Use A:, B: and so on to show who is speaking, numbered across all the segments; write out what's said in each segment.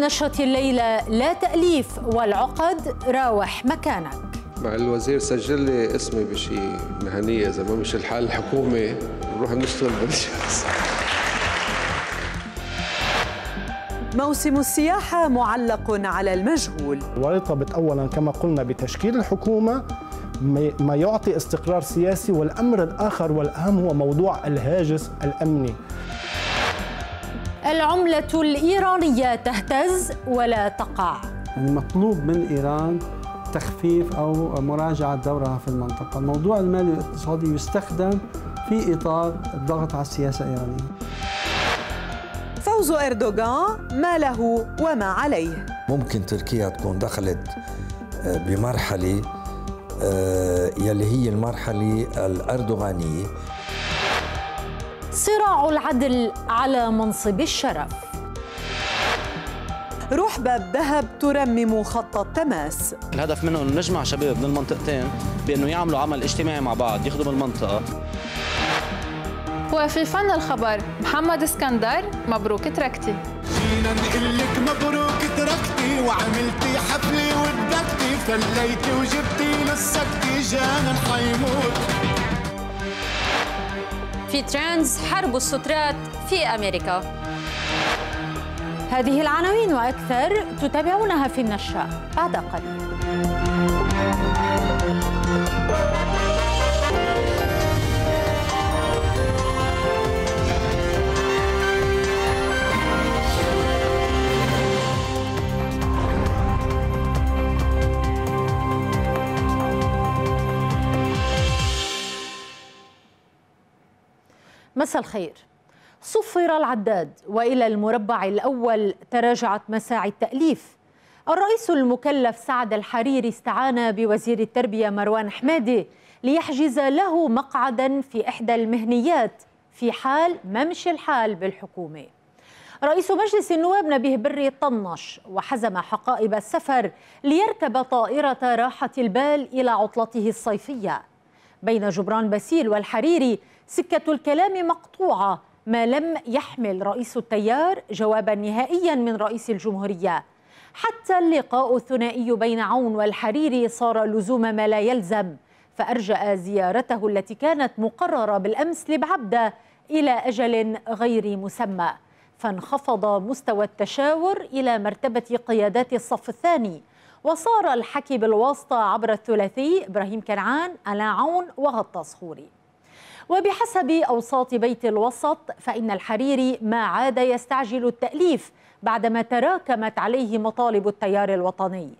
A: نشرة الليلة لا تأليف والعقد راوح مكانك
B: مع الوزير سجل لي اسمي بشي مهنية إذا ما مش الحال الحكومة نروح نشتغل بالشخص
C: موسم السياحة معلق على المجهول
D: ورطبت أولا كما قلنا بتشكيل الحكومة ما يعطي استقرار سياسي والأمر الآخر والأهم هو موضوع الهاجس الأمني
A: العملة الإيرانية تهتز ولا تقع
E: المطلوب من إيران تخفيف أو مراجعة دورها في المنطقة الموضوع المالي والاقتصادي يستخدم في إطار الضغط على السياسة الإيرانية
C: فوز إردوغان ما له وما عليه
F: ممكن تركيا تكون دخلت آه، بمرحلة آه، يلي هي المرحلة الأردوغانية
A: صراع العدل على منصب
C: الشرف روح باب ذهب ترمم خط
G: التماس
H: الهدف منه أنه نجمع شباب من المنطقتين بأنه يعملوا عمل اجتماعي مع بعض يخدم
I: المنطقة
G: وفي فن الخبر محمد اسكندر مبروك تركتي
J: جينا لك مبروك تركتي وعملتي حفلة وتبكتي فليتي وجبتي لسكتي جانا حيموت
K: في ترينز حرب السترات في أمريكا هذه العناوين وأكثر
A: تتابعونها في النشرة بعد قليل مساء الخير صفر العداد والى المربع الاول تراجعت مساعي التاليف الرئيس المكلف سعد الحريري استعان بوزير التربيه مروان حمادي ليحجز له مقعدا في احدى المهنيات في حال ما مشي الحال بالحكومه رئيس مجلس النواب نبيه بري طنش وحزم حقائب السفر ليركب طائرة راحة البال إلى عطلته الصيفية بين جبران باسيل والحريري سكة الكلام مقطوعة ما لم يحمل رئيس التيار جوابا نهائيا من رئيس الجمهورية حتى اللقاء الثنائي بين عون والحريري صار لزوم ما لا يلزم فأرجأ زيارته التي كانت مقررة بالأمس لبعبدة إلى أجل غير مسمى فانخفض مستوى التشاور إلى مرتبة قيادات الصف الثاني وصار الحكي بالواسطة عبر الثلاثي إبراهيم كنعان ألا عون وغطى صخوري وبحسب أوساط بيت الوسط فإن الحريري ما عاد يستعجل التأليف بعدما تراكمت عليه مطالب التيار الوطني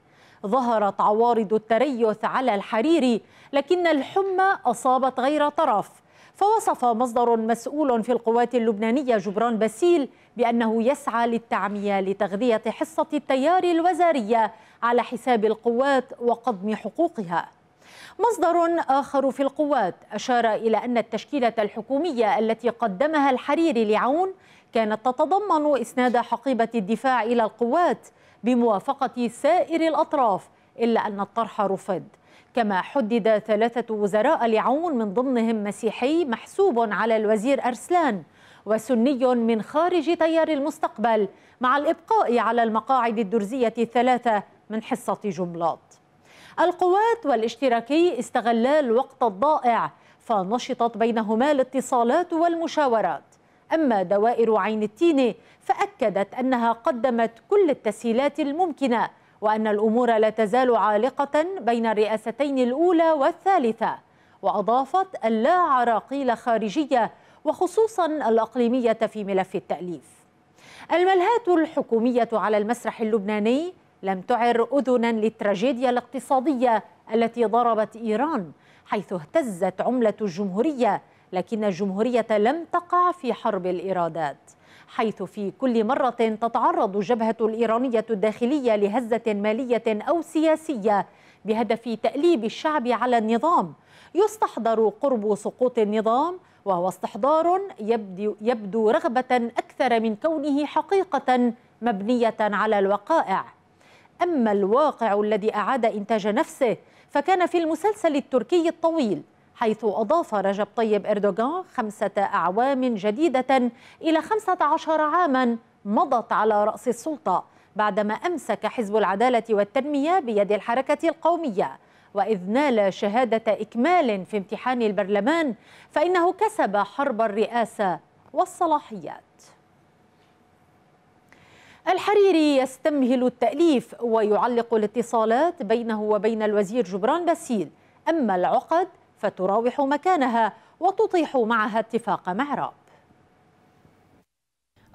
A: ظهرت عوارض التريث على الحريري لكن الحمى أصابت غير طرف فوصف مصدر مسؤول في القوات اللبنانية جبران باسيل بأنه يسعى للتعمية لتغذية حصة التيار الوزارية على حساب القوات وقضم حقوقها مصدر آخر في القوات أشار إلى أن التشكيلة الحكومية التي قدمها الحريري لعون كانت تتضمن إسناد حقيبة الدفاع إلى القوات بموافقة سائر الأطراف إلا أن الطرح رفض كما حدد ثلاثة وزراء لعون من ضمنهم مسيحي محسوب على الوزير أرسلان وسني من خارج تيار المستقبل مع الإبقاء على المقاعد الدرزية الثلاثة من حصة جملاط القوات والاشتراكي استغلا الوقت الضائع فنشطت بينهما الاتصالات والمشاورات أما دوائر عين التين فأكدت أنها قدمت كل التسهيلات الممكنة وأن الأمور لا تزال عالقة بين الرئاستين الأولى والثالثة وأضافت ألا عراقيل خارجية وخصوصا الأقليمية في ملف التأليف الملهات الحكومية على المسرح اللبناني لم تعر اذنا للتراجيديا الاقتصاديه التي ضربت ايران حيث اهتزت عمله الجمهوريه لكن الجمهوريه لم تقع في حرب الإيرادات حيث في كل مره تتعرض الجبهه الايرانيه الداخليه لهزه ماليه او سياسيه بهدف تأليب الشعب على النظام يستحضر قرب سقوط النظام وهو استحضار يبدو رغبة أكثر من كونه حقيقة مبنية على الوقائع أما الواقع الذي أعاد إنتاج نفسه فكان في المسلسل التركي الطويل حيث أضاف رجب طيب إردوغان خمسة أعوام جديدة إلى خمسة عشر عاما مضت على رأس السلطة بعدما أمسك حزب العدالة والتنمية بيد الحركة القومية وإذ نال شهادة إكمال في امتحان البرلمان فإنه كسب حرب الرئاسة والصلاحيات الحريري يستمهل التأليف ويعلق الاتصالات بينه وبين الوزير جبران باسيل أما العقد فتراوح مكانها وتطيح معها اتفاق معراق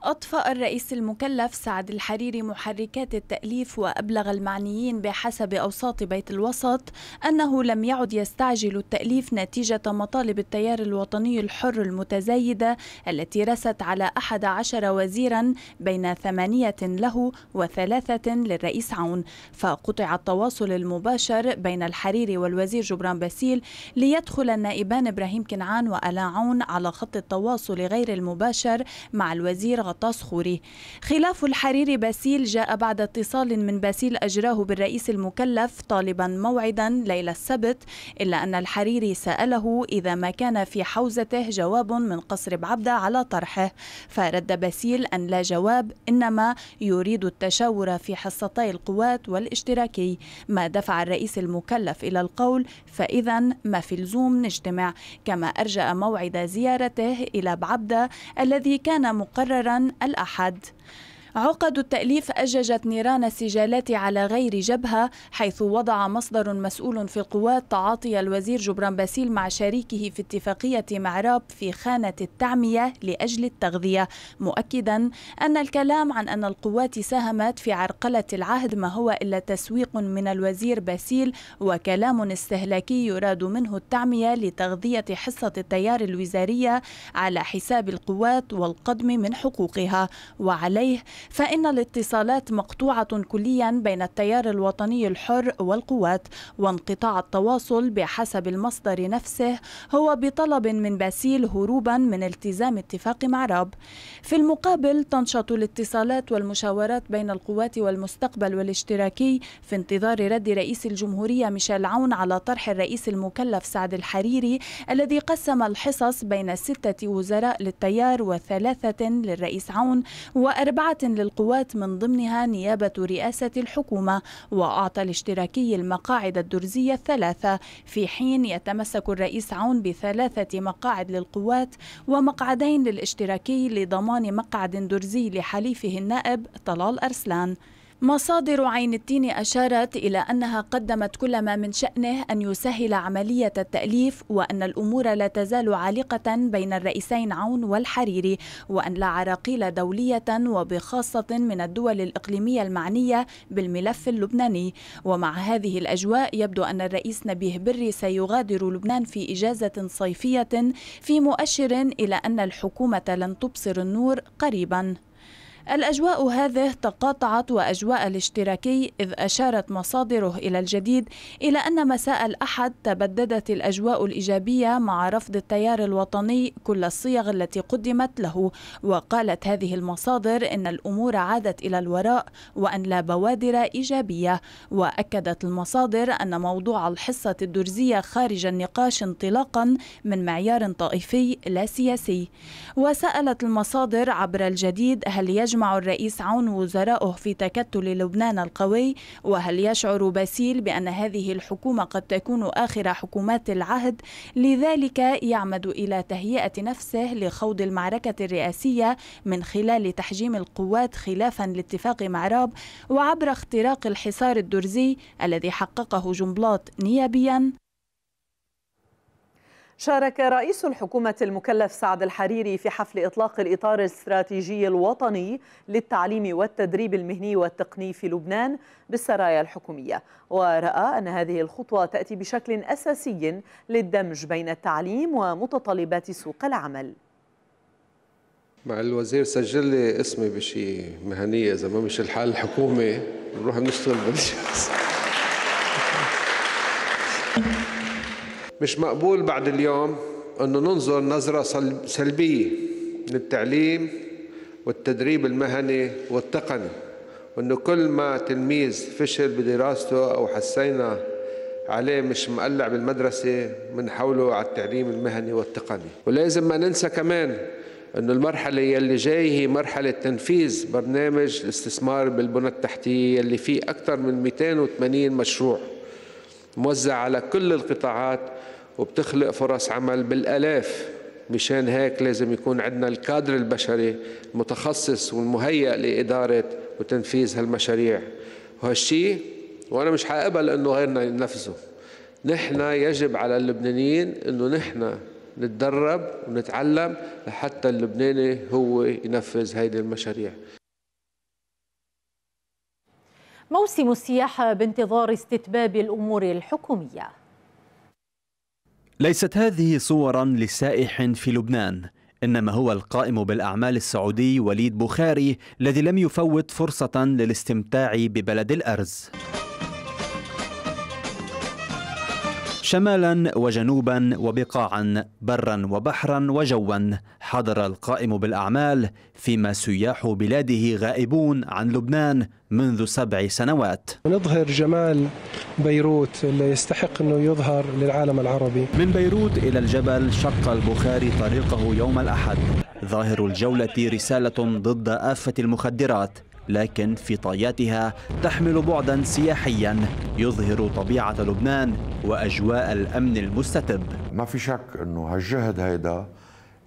G: أطفأ الرئيس المكلف سعد الحريري محركات التأليف وأبلغ المعنيين بحسب أوساط بيت الوسط أنه لم يعد يستعجل التأليف نتيجة مطالب التيار الوطني الحر المتزايدة التي رست على 11 وزيرا بين ثمانية له وثلاثة للرئيس عون فقطع التواصل المباشر بين الحريري والوزير جبران باسيل ليدخل النائبان إبراهيم كنعان وألا عون على خط التواصل غير المباشر مع الوزير وتصخره خلاف الحريري باسيل جاء بعد اتصال من باسيل أجراه بالرئيس المكلف طالبا موعدا ليلة السبت إلا أن الحريري سأله إذا ما كان في حوزته جواب من قصر بعبدة على طرحه فرد باسيل أن لا جواب إنما يريد التشاور في حصتي القوات والاشتراكي ما دفع الرئيس المكلف إلى القول فإذا ما في لزوم نجتمع كما أرجأ موعد زيارته إلى بعبدة الذي كان مقررا الأحد عقد التأليف أججت نيران السجالات على غير جبهة حيث وضع مصدر مسؤول في القوات تعاطي الوزير جبران باسيل مع شريكه في اتفاقية معراب في خانة التعمية لأجل التغذية مؤكدا أن الكلام عن أن القوات ساهمت في عرقلة العهد ما هو إلا تسويق من الوزير باسيل وكلام استهلاكي يراد منه التعمية لتغذية حصة التيار الوزارية على حساب القوات والقدم من حقوقها وعليه فإن الاتصالات مقطوعة كليا بين التيار الوطني الحر والقوات وانقطاع التواصل بحسب المصدر نفسه هو بطلب من باسيل هروبا من التزام اتفاق معرب في المقابل تنشط الاتصالات والمشاورات بين القوات والمستقبل والاشتراكي في انتظار رد رئيس الجمهورية ميشيل عون على طرح الرئيس المكلف سعد الحريري الذي قسم الحصص بين ستة وزراء للتيار وثلاثة للرئيس عون وأربعة للقوات من ضمنها نيابة رئاسة الحكومة وأعطى الاشتراكي المقاعد الدرزية الثلاثة في حين يتمسك الرئيس عون بثلاثة مقاعد للقوات ومقعدين للاشتراكي لضمان مقعد درزي لحليفه النائب طلال أرسلان مصادر عين التين أشارت إلى أنها قدمت كل ما من شأنه أن يسهل عملية التأليف وأن الأمور لا تزال عالقة بين الرئيسين عون والحريري وأن لا عراقيل دولية وبخاصة من الدول الإقليمية المعنية بالملف اللبناني ومع هذه الأجواء يبدو أن الرئيس نبيه بري سيغادر لبنان في إجازة صيفية في مؤشر إلى أن الحكومة لن تبصر النور قريباً الأجواء هذه تقاطعت وأجواء الاشتراكي إذ أشارت مصادره إلى الجديد إلى أن مساء الأحد تبددت الأجواء الإيجابية مع رفض التيار الوطني كل الصيغ التي قدمت له وقالت هذه المصادر إن الأمور عادت إلى الوراء وأن لا بوادر إيجابية وأكدت المصادر أن موضوع الحصة الدرزية خارج النقاش انطلاقا من معيار طائفي لا سياسي وسألت المصادر عبر الجديد هل يجب يجمع الرئيس عون وزرائه في تكتل لبنان القوي وهل يشعر باسيل بأن هذه الحكومة قد تكون آخر حكومات العهد لذلك يعمد إلى تهيئة نفسه لخوض المعركة الرئاسية من خلال تحجيم القوات خلافا لاتفاق معراب وعبر اختراق الحصار الدرزي الذي حققه جنبلاط نيابيا شارك
C: رئيس الحكومة المكلف سعد الحريري في حفل إطلاق الإطار الاستراتيجي الوطني للتعليم والتدريب المهني والتقني في لبنان بالسرايا الحكومية ورأى أن هذه الخطوة تأتي بشكل أساسي للدمج بين التعليم ومتطلبات سوق العمل
B: مع الوزير سجل لي اسمي بشي مهنية إذا ما مش الحال الحكومة نروح نشتغل بالشخص مش مقبول بعد اليوم أنه ننظر نظرة سلبية للتعليم والتدريب المهني والتقني وأنه كل ما تلميذ فشل بدراسته أو حسينا عليه مش مقلع بالمدرسة من حوله على التعليم المهني والتقني ولازم ما ننسى كمان أنه المرحلة يلي جاي هي مرحلة تنفيذ برنامج الاستثمار بالبنى التحتية اللي فيه أكثر من 280 مشروع موزع على كل القطاعات وبتخلق فرص عمل بالآلاف مشان هيك لازم يكون عندنا الكادر البشري المتخصص والمهيئ لإدارة وتنفيذ هالمشاريع وهالشيء وأنا مش حاقبل أنه غيرنا ينفذه نحن يجب على اللبنانيين أنه نحن نتدرب ونتعلم لحتى اللبناني هو ينفذ هيدي المشاريع
A: موسم السياحة بانتظار استتباب الأمور الحكومية
I: ليست هذه صورا لسائح في لبنان إنما هو القائم بالأعمال السعودي وليد بخاري الذي لم يفوت فرصة للاستمتاع ببلد الأرز شمالا وجنوبا وبقاعا برا وبحرا وجوا حضر القائم بالاعمال فيما سياح بلاده غائبون عن لبنان منذ سبع سنوات
E: نظهر جمال بيروت اللي يستحق انه يظهر للعالم العربي من بيروت الى الجبل شق
I: البخاري طريقه يوم الاحد ظاهر الجوله رساله ضد افه المخدرات لكن في طياتها تحمل بعدا سياحيا يظهر
L: طبيعة لبنان وأجواء الأمن المستتب ما في شك أنه هالجهد هيدا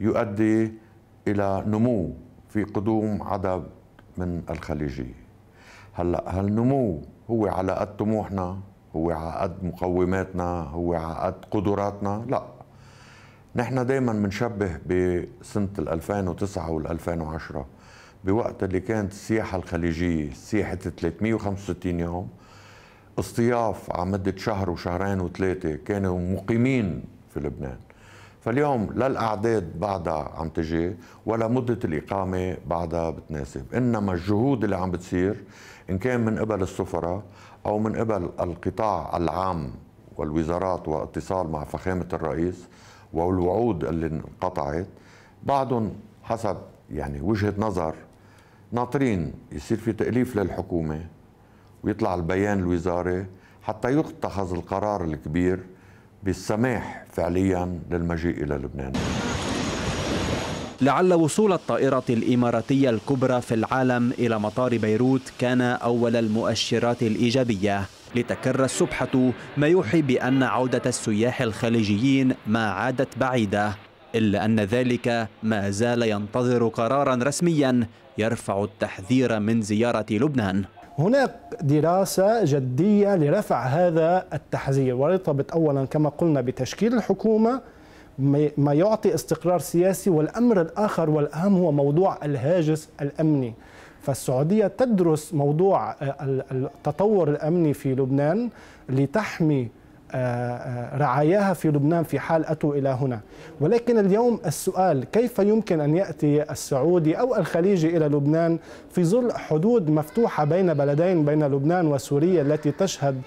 L: يؤدي إلى نمو في قدوم عدد من الخليجية هلا هالنمو هو على قد طموحنا هو على قد مقوماتنا هو على قد قدراتنا لا نحن دائما بنشبه بسنه 2009 وال 2010 بوقت اللي كانت السياحة الخليجية سياحة 365 يوم اصطياف على مدة شهر وشهرين وثلاثة كانوا مقيمين في لبنان فاليوم لا الأعداد بعدها عم تجي ولا مدة الإقامة بعدها بتناسب إنما الجهود اللي عم بتصير إن كان من قبل السفراء أو من قبل القطاع العام والوزارات واتصال مع فخامة الرئيس والوعود اللي انقطعت بعضهم حسب يعني وجهة نظر ناطرين يصير في تأليف للحكومة ويطلع البيان الوزاري حتى يتخذ القرار الكبير بالسماح فعليا للمجيء إلى لبنان لعل وصول الطائرة الإماراتية الكبرى في
I: العالم إلى مطار بيروت كان أول المؤشرات الإيجابية لتكر السبحة ما يوحي بأن عودة السياح الخليجيين ما عادت بعيدة إلا أن ذلك ما زال ينتظر قرارا رسميا يرفع التحذير من زيارة لبنان
D: هناك دراسة جدية لرفع هذا التحذير ورتبت أولا كما قلنا بتشكيل الحكومة ما يعطي استقرار سياسي والأمر الآخر والأهم هو موضوع الهاجس الأمني فالسعودية تدرس موضوع آه، التطور الأمني في لبنان لتحمي رعاياها في لبنان في حال أتوا إلى هنا ولكن اليوم السؤال كيف يمكن أن يأتي السعودي أو الخليجي إلى لبنان في ظل حدود مفتوحة بين بلدين بين لبنان وسوريا التي تشهد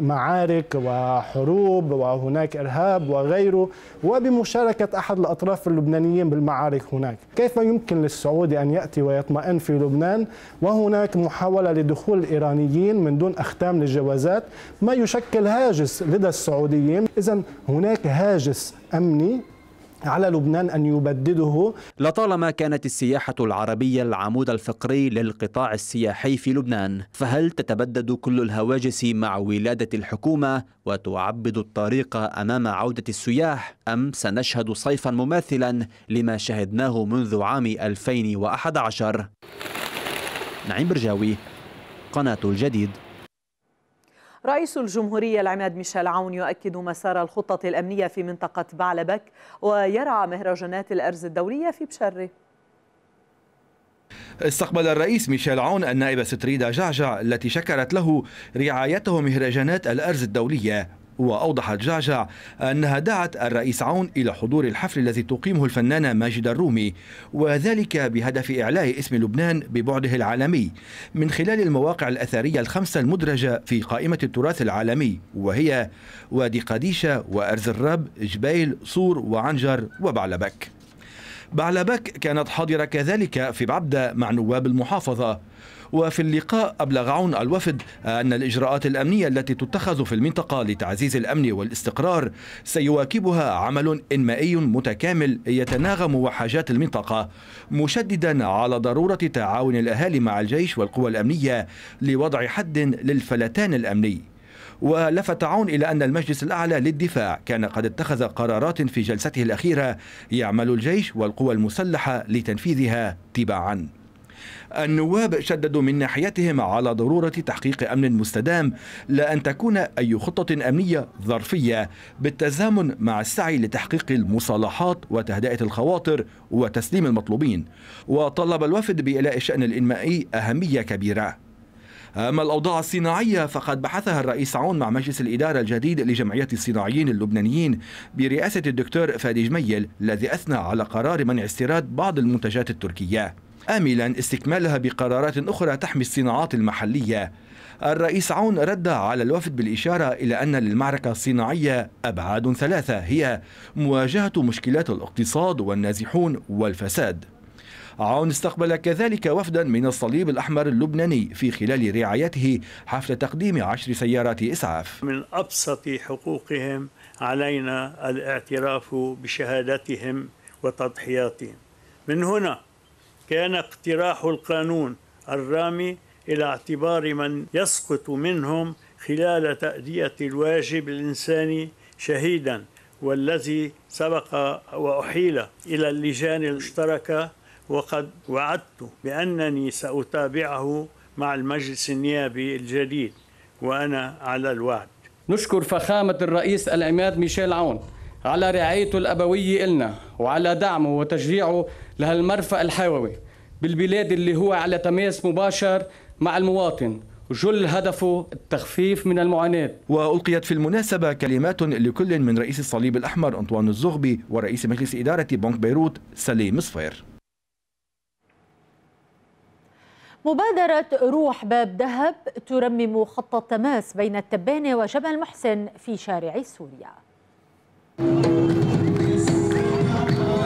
D: معارك وحروب وهناك إرهاب وغيره وبمشاركة أحد الأطراف اللبنانيين بالمعارك هناك كيف يمكن للسعودي أن يأتي ويطمئن في لبنان وهناك محاولة لدخول الإيرانيين من دون أختام للجوازات ما يشكل هاجس لدى السعوديين إذا هناك هاجس أمني على لبنان أن يبدده
I: لطالما كانت السياحة العربية العمود الفقري للقطاع السياحي في لبنان فهل تتبدد كل الهواجس مع ولادة الحكومة وتعبد الطريق أمام عودة السياح أم سنشهد صيفا مماثلا لما شهدناه منذ عام 2011 نعيم برجاوي قناة الجديد
C: رئيس الجمهورية العماد ميشيل عون يؤكد مسار الخطة الأمنية في منطقة بعلبك ويرعى مهرجانات الأرز الدولية في بشره
M: استقبل الرئيس ميشيل عون النائبة ستريدا جعجع التي شكرت له رعايته مهرجانات الأرز الدولية وأوضح جعجع أنها دعت الرئيس عون إلى حضور الحفل الذي تقيمه الفنانة ماجدة الرومي وذلك بهدف إعلاء اسم لبنان ببعده العالمي من خلال المواقع الأثرية الخمسة المدرجة في قائمة التراث العالمي وهي وادي قديشة وأرز الرب جبيل صور وعنجر وبعلبك بعلبك كانت حاضرة كذلك في بعبدة مع نواب المحافظة وفي اللقاء أبلغ عون الوفد أن الإجراءات الأمنية التي تتخذ في المنطقة لتعزيز الأمن والاستقرار سيواكبها عمل إنمائي متكامل يتناغم وحاجات المنطقة مشددا على ضرورة تعاون الأهالي مع الجيش والقوى الأمنية لوضع حد للفلتان الأمني ولفت عون إلى أن المجلس الأعلى للدفاع كان قد اتخذ قرارات في جلسته الأخيرة يعمل الجيش والقوى المسلحة لتنفيذها تباعا النواب شددوا من ناحيتهم على ضرورة تحقيق أمن مستدام لا أن تكون أي خطة أمنية ظرفية بالتزامن مع السعي لتحقيق المصالحات وتهدئة الخواطر وتسليم المطلوبين وطلب الوفد بإلاء الشأن الإنمائي أهمية كبيرة أما الأوضاع الصناعية فقد بحثها الرئيس عون مع مجلس الإدارة الجديد لجمعية الصناعيين اللبنانيين برئاسة الدكتور فادي جميل الذي أثنى على قرار منع استيراد بعض المنتجات التركية آملا استكمالها بقرارات أخرى تحمي الصناعات المحلية الرئيس عون رد على الوفد بالإشارة إلى أن للمعركة الصناعية أبعاد ثلاثة هي مواجهة مشكلات الاقتصاد والنازحون والفساد عون استقبل كذلك وفدا من الصليب الأحمر اللبناني في خلال رعايته حفل تقديم عشر سيارات إسعاف
F: من أبسط حقوقهم علينا الاعتراف بشهادتهم وتضحياتهم من هنا كان اقتراح القانون الرامي إلى اعتبار من يسقط منهم خلال تأدية الواجب الإنساني شهيدا والذي سبق وأحيل إلى اللجان المشتركة وقد وعدت بأنني سأتابعه مع المجلس النيابي الجديد وأنا على الوعد نشكر فخامة الرئيس العماد ميشيل عون على رعايته الأبوية
E: إلنا وعلى دعمه وتشجيعه لهالمرفأ الحيوي بالبلاد اللي هو على تماس مباشر مع المواطن جل هدفه التخفيف من المعاناة
M: وألقيت في المناسبة كلمات لكل من رئيس الصليب الأحمر أنطوان الزغبي ورئيس مجلس إدارة بنك بيروت سليم صفير
A: مبادرة روح باب دهب ترمم خط التماس بين التبانة وجبل محسن في شارع سوريا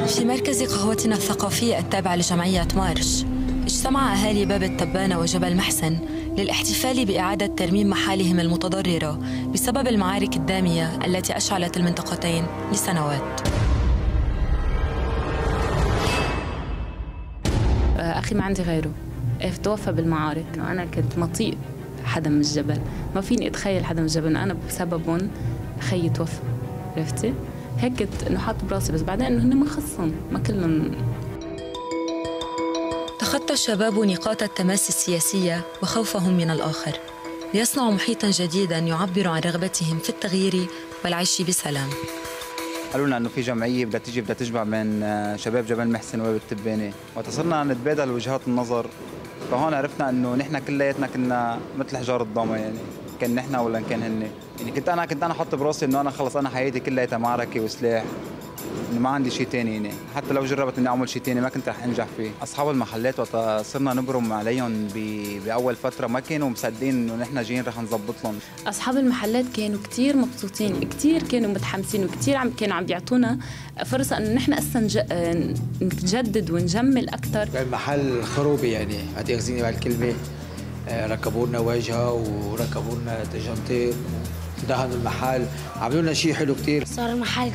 N: في مركز قهوتنا الثقافي التابع لجمعية مارش اجتمع أهالي باب التبانة وجبل محسن للاحتفال بإعادة ترميم محالهم المتضررة بسبب المعارك الدامية التي أشعلت المنطقتين لسنوات آه، أخي ما عندي غيره إيه، توفى بالمعارك أنا كنت مطيء حدا من الجبل ما فيني أتخيل حدا من الجبل أنا بسببهم خيي توفى عرفتي هيك انه حاط براسي بس بعدين انه هن ما خصهم ما كلهم تخطى الشباب نقاط التماس السياسية وخوفهم من الآخر ليصنعوا محيطا جديدا يعبر عن رغبتهم في التغيير والعيش بسلام
I: قالوا لنا انه في جمعيه بدها تيجي بدها تجمع بين آه، شباب جبل محسن وباب التباني وقت صرنا نتبادل وجهات النظر فهون عرفنا انه نحن كلياتنا كنا مثل حجار الضامه يعني كان نحن ولا كان هن يعني كنت انا كنت انا احط براسي انه انا خلص انا حياتي كلها معركه وسلاح انه ما عندي شيء ثاني يعني حتى لو جربت اني اعمل شيء ثاني ما كنت رح انجح فيه اصحاب المحلات وقت صرنا نبرم عليهم باول فتره ما كانوا مصدقين انه نحن جايين رح نظبط لهم
N: اصحاب المحلات كانوا كثير مبسوطين كثير كانوا متحمسين وكثير عم كانوا عم بيعطونا فرصه انه نحن اصلا نج... نجدد ونجمل اكثر
F: كان محل خروبي يعني ما تاخذيني بهالكلمه ركبوا لنا واجهه وركبوا لنا تجنتين ودهنوا المحل عملوا لنا شيء حلو كثير
O: صار المحل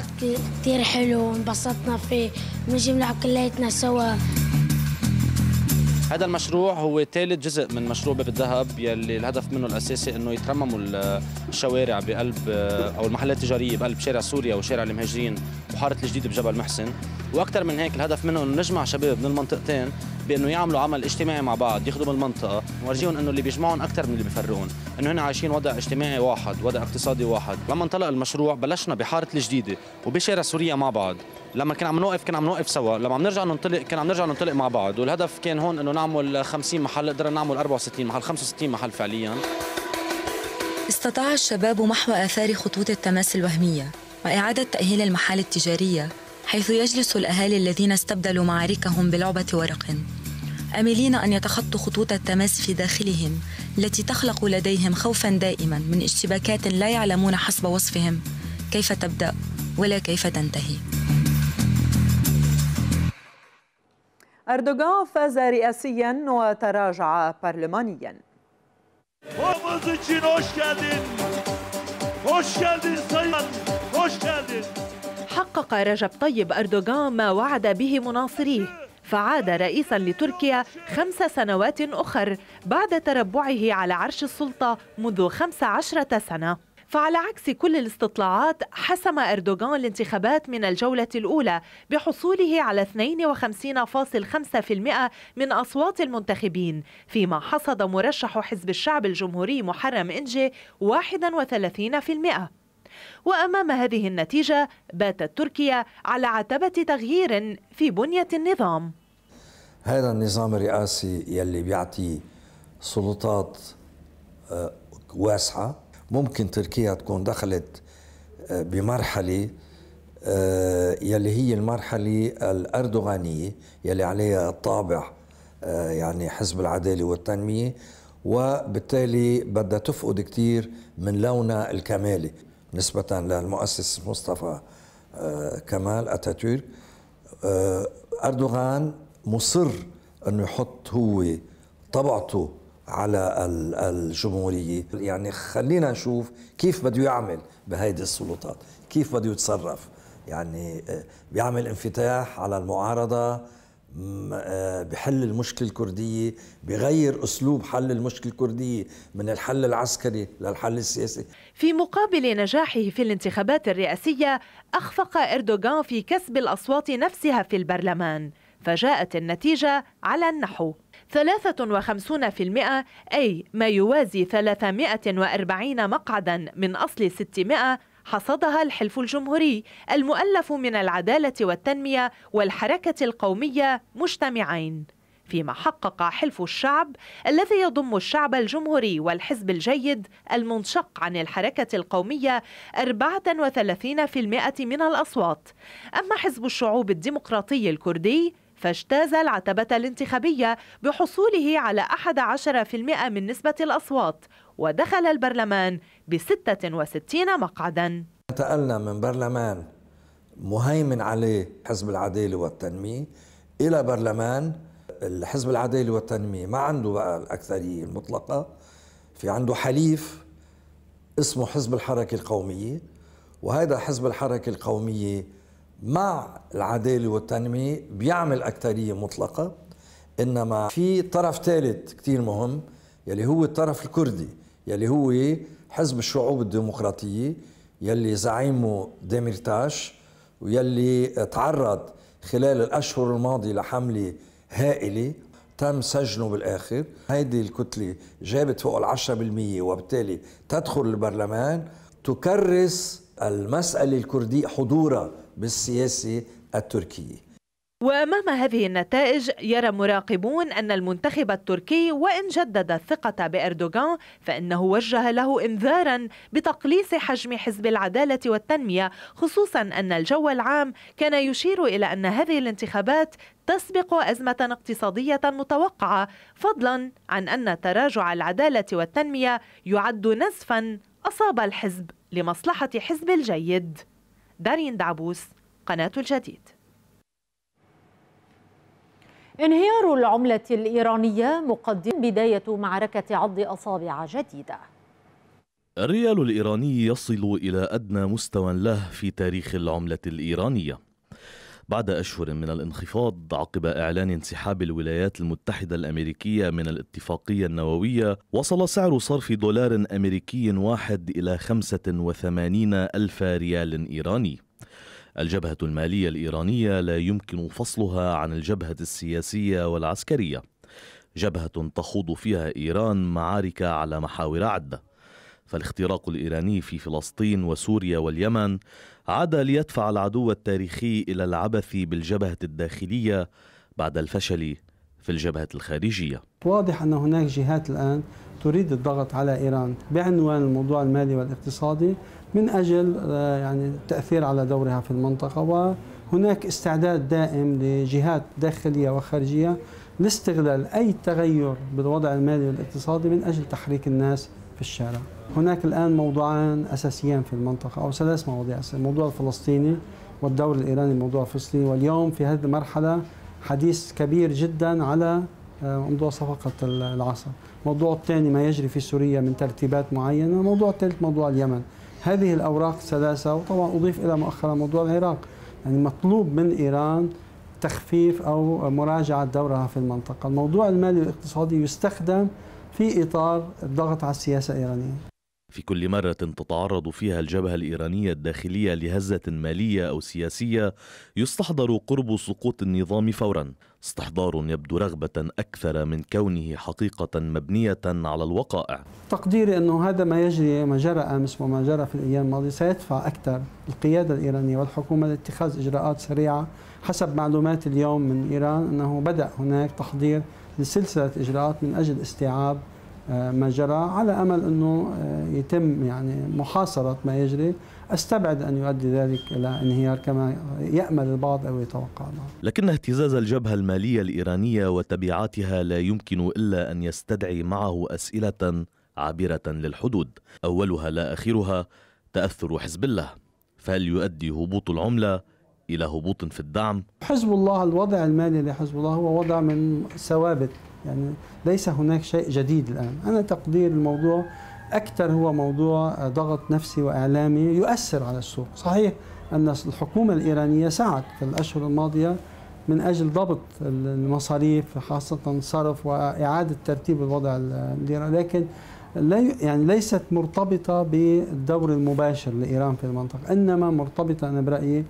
O: كثير حلو وانبسطنا فيه بنجي نلعب كلياتنا سوا
H: هذا المشروع هو ثالث جزء من مشروع باب الذهب يلي الهدف منه الاساسي انه يترمموا الشوارع بقلب او المحلات التجاريه بقلب شارع سوريا وشارع المهاجرين بحاره الجديد بجبل محسن واكثر من هيك الهدف منه انه نجمع شباب من المنطقتين بانه يعملوا عمل اجتماعي مع بعض يخدموا المنطقه ونورجيهم انه اللي بيجمعهم اكثر من اللي بيفرقهم انه هن عايشين وضع اجتماعي واحد وضع اقتصادي واحد لما انطلق المشروع بلشنا بحاره الجديده وبشارع سوريا مع بعض لما كنا عم نوقف كنا عم نوقف سوا لما عم نرجع ننطلق كنا عم نرجع ننطلق مع بعض والهدف كان هون انه نعمل 50 محل قدرنا نعمل 64 محل 65 محل فعليا
N: استطاع الشباب محو آثار خطوط التماس الوهمية وإعادة تأهيل المحال التجارية حيث يجلس الأهالي الذين استبدلوا معاركهم بلعبة ورق آملين أن يتخطوا خطوط التماس في داخلهم التي تخلق لديهم خوفا دائما من اشتباكات لا يعلمون حسب وصفهم كيف تبدأ ولا كيف تنتهي
C: أردوغان فاز رئاسيا وتراجع برلمانيا
F: için hoş geldin.
J: Hoş geldin sayın.
P: حقق رجب طيب أردوغان ما وعد به مناصريه فعاد رئيسا لتركيا خمس سنوات أخر بعد تربعه على عرش السلطة منذ خمس عشرة سنة فعلى عكس كل الاستطلاعات حسم أردوغان الانتخابات من الجولة الأولى بحصوله على 52.5% من أصوات المنتخبين فيما حصد مرشح حزب الشعب الجمهوري محرم إنجي 31% وأمام هذه النتيجة باتت تركيا على عتبة تغيير في بنية النظام
F: هذا النظام الرئاسي يلي بيعطي سلطات آه، واسعة ممكن تركيا تكون دخلت آه، بمرحلة آه، يلي هي المرحلة الأردوغانية يلي عليها الطابع يعني حزب العدالة والتنمية وبالتالي بدها تفقد كثير من لونها الكمالي نسبة للمؤسس مصطفى آه، كمال أتاتورك آه، أردوغان مصر أنه يحط هو طبعته على الجمهورية يعني خلينا نشوف كيف بده يعمل بهيدي السلطات كيف بده يتصرف يعني آه، بيعمل انفتاح على المعارضة آه، بحل المشكلة الكردية بغير أسلوب حل المشكلة الكردية من الحل العسكري للحل السياسي في
P: مقابل نجاحه في الانتخابات الرئاسية أخفق إردوغان في كسب الأصوات نفسها في البرلمان فجاءت النتيجة على النحو 53% أي ما يوازي 340 مقعدا من أصل 600 حصدها الحلف الجمهوري المؤلف من العدالة والتنمية والحركة القومية مجتمعين فيما حقق حلف الشعب الذي يضم الشعب الجمهوري والحزب الجيد المنشق عن الحركة القومية 34% من الأصوات أما حزب الشعوب الديمقراطي الكردي فاجتاز العتبة الانتخابية بحصوله على 11% من نسبة الأصوات ودخل البرلمان ب 66 مقعدا
F: انتقلنا من برلمان مهيمن عليه حزب العدالة والتنمية إلى برلمان الحزب العدالة والتنمية ما عنده بقى الأكثرية المطلقة في عنده حليف اسمه حزب الحركة القومية وهذا حزب الحركة القومية مع العداله والتنميه بيعمل اكثريه مطلقه انما في طرف ثالث كثير مهم يلي هو الطرف الكردي يلي هو حزب الشعوب الديمقراطيه يلي زعيمه ديميرتاش ويلي تعرض خلال الاشهر الماضيه لحمله هائله تم سجنه بالاخر هيدي الكتله جابت فوق ال 10% وبالتالي تدخل البرلمان تكرس المساله الكرديه حضورها بالسياسة التركية
P: وأمام هذه النتائج يرى مراقبون أن المنتخب التركي وإن جدد الثقة بأردوغان فإنه وجه له إنذارا بتقليص حجم حزب العدالة والتنمية خصوصا أن الجو العام كان يشير إلى أن هذه الانتخابات تسبق أزمة اقتصادية متوقعة فضلا عن أن تراجع العدالة والتنمية يعد نزفا أصاب الحزب لمصلحة حزب الجيد دارين دعبوس قناة الجديد انهيار العملة الإيرانية
A: مقدم بداية معركة عض أصابع جديدة
Q: الريال الإيراني يصل إلى أدنى مستوى له في تاريخ العملة الإيرانية بعد أشهر من الانخفاض عقب إعلان انسحاب الولايات المتحدة الأمريكية من الاتفاقية النووية وصل سعر صرف دولار أمريكي واحد إلى 85 ألف ريال إيراني الجبهة المالية الإيرانية لا يمكن فصلها عن الجبهة السياسية والعسكرية جبهة تخوض فيها إيران معارك على محاور عدة فالاختراق الإيراني في فلسطين وسوريا واليمن عاد ليدفع العدو التاريخي إلى العبث بالجبهة الداخلية بعد الفشل في الجبهة الخارجية
E: واضح أن هناك جهات الآن تريد الضغط على إيران بعنوان الموضوع المالي والاقتصادي من أجل آه، يعني التأثير على دورها في المنطقة وهناك استعداد دائم لجهات داخلية وخارجية لاستغلال أي تغير بالوضع المالي والاقتصادي من أجل تحريك الناس في الشارع هناك الآن موضوعان أساسيان في المنطقة أو ثلاث مواضيع أساسية الموضوع الفلسطيني والدور الإيراني الموضوع الفلسطيني واليوم في هذه المرحلة حديث كبير جدا على آه، موضوع صفقة العصر الموضوع الثاني ما يجري في سوريا من ترتيبات معينة الموضوع الثالث موضوع اليمن هذه الأوراق ثلاثة وطبعا أضيف إلى مؤخرا موضوع العراق يعني مطلوب من إيران تخفيف أو مراجعة دورها في المنطقة الموضوع المالي والاقتصادي يستخدم في إطار الضغط على السياسة الإيرانية
Q: في كل مرة تتعرض فيها الجبهة الإيرانية الداخلية لهزة مالية أو سياسية يستحضر قرب سقوط النظام فورا استحضار يبدو رغبة أكثر من كونه حقيقة مبنية على الوقائع
E: تقديري أنه هذا ما يجري ما جرى أمس وما جرى في الأيام الماضية سيدفع أكثر القيادة الإيرانية والحكومة لاتخاذ إجراءات سريعة حسب معلومات اليوم من إيران أنه بدأ هناك تحضير لسلسله اجراءات من اجل استيعاب آه، ما جرى على امل انه آه، يتم يعني محاصره ما يجري استبعد ان يؤدي ذلك الى انهيار كما يامل البعض او يتوقع البعض.
Q: لكن اهتزاز الجبهه الماليه الايرانيه وتبعاتها لا يمكن الا ان يستدعي معه اسئله عابره للحدود، اولها لا اخرها تاثر حزب الله، فهل يؤدي هبوط العمله إلى هبوط في الدعم
E: حزب الله الوضع المالي لحزب الله هو وضع من ثوابت يعني ليس هناك شيء جديد الآن أنا تقدير الموضوع أكثر هو موضوع ضغط نفسي وإعلامي يؤثر على السوق صحيح أن الحكومة الإيرانية سعت في الأشهر الماضية من أجل ضبط المصاريف خاصة صرف وإعادة ترتيب الوضع الإيراني لكن لا يعني ليست مرتبطة بالدور المباشر لإيران في المنطقة إنما مرتبطة أنا برأيي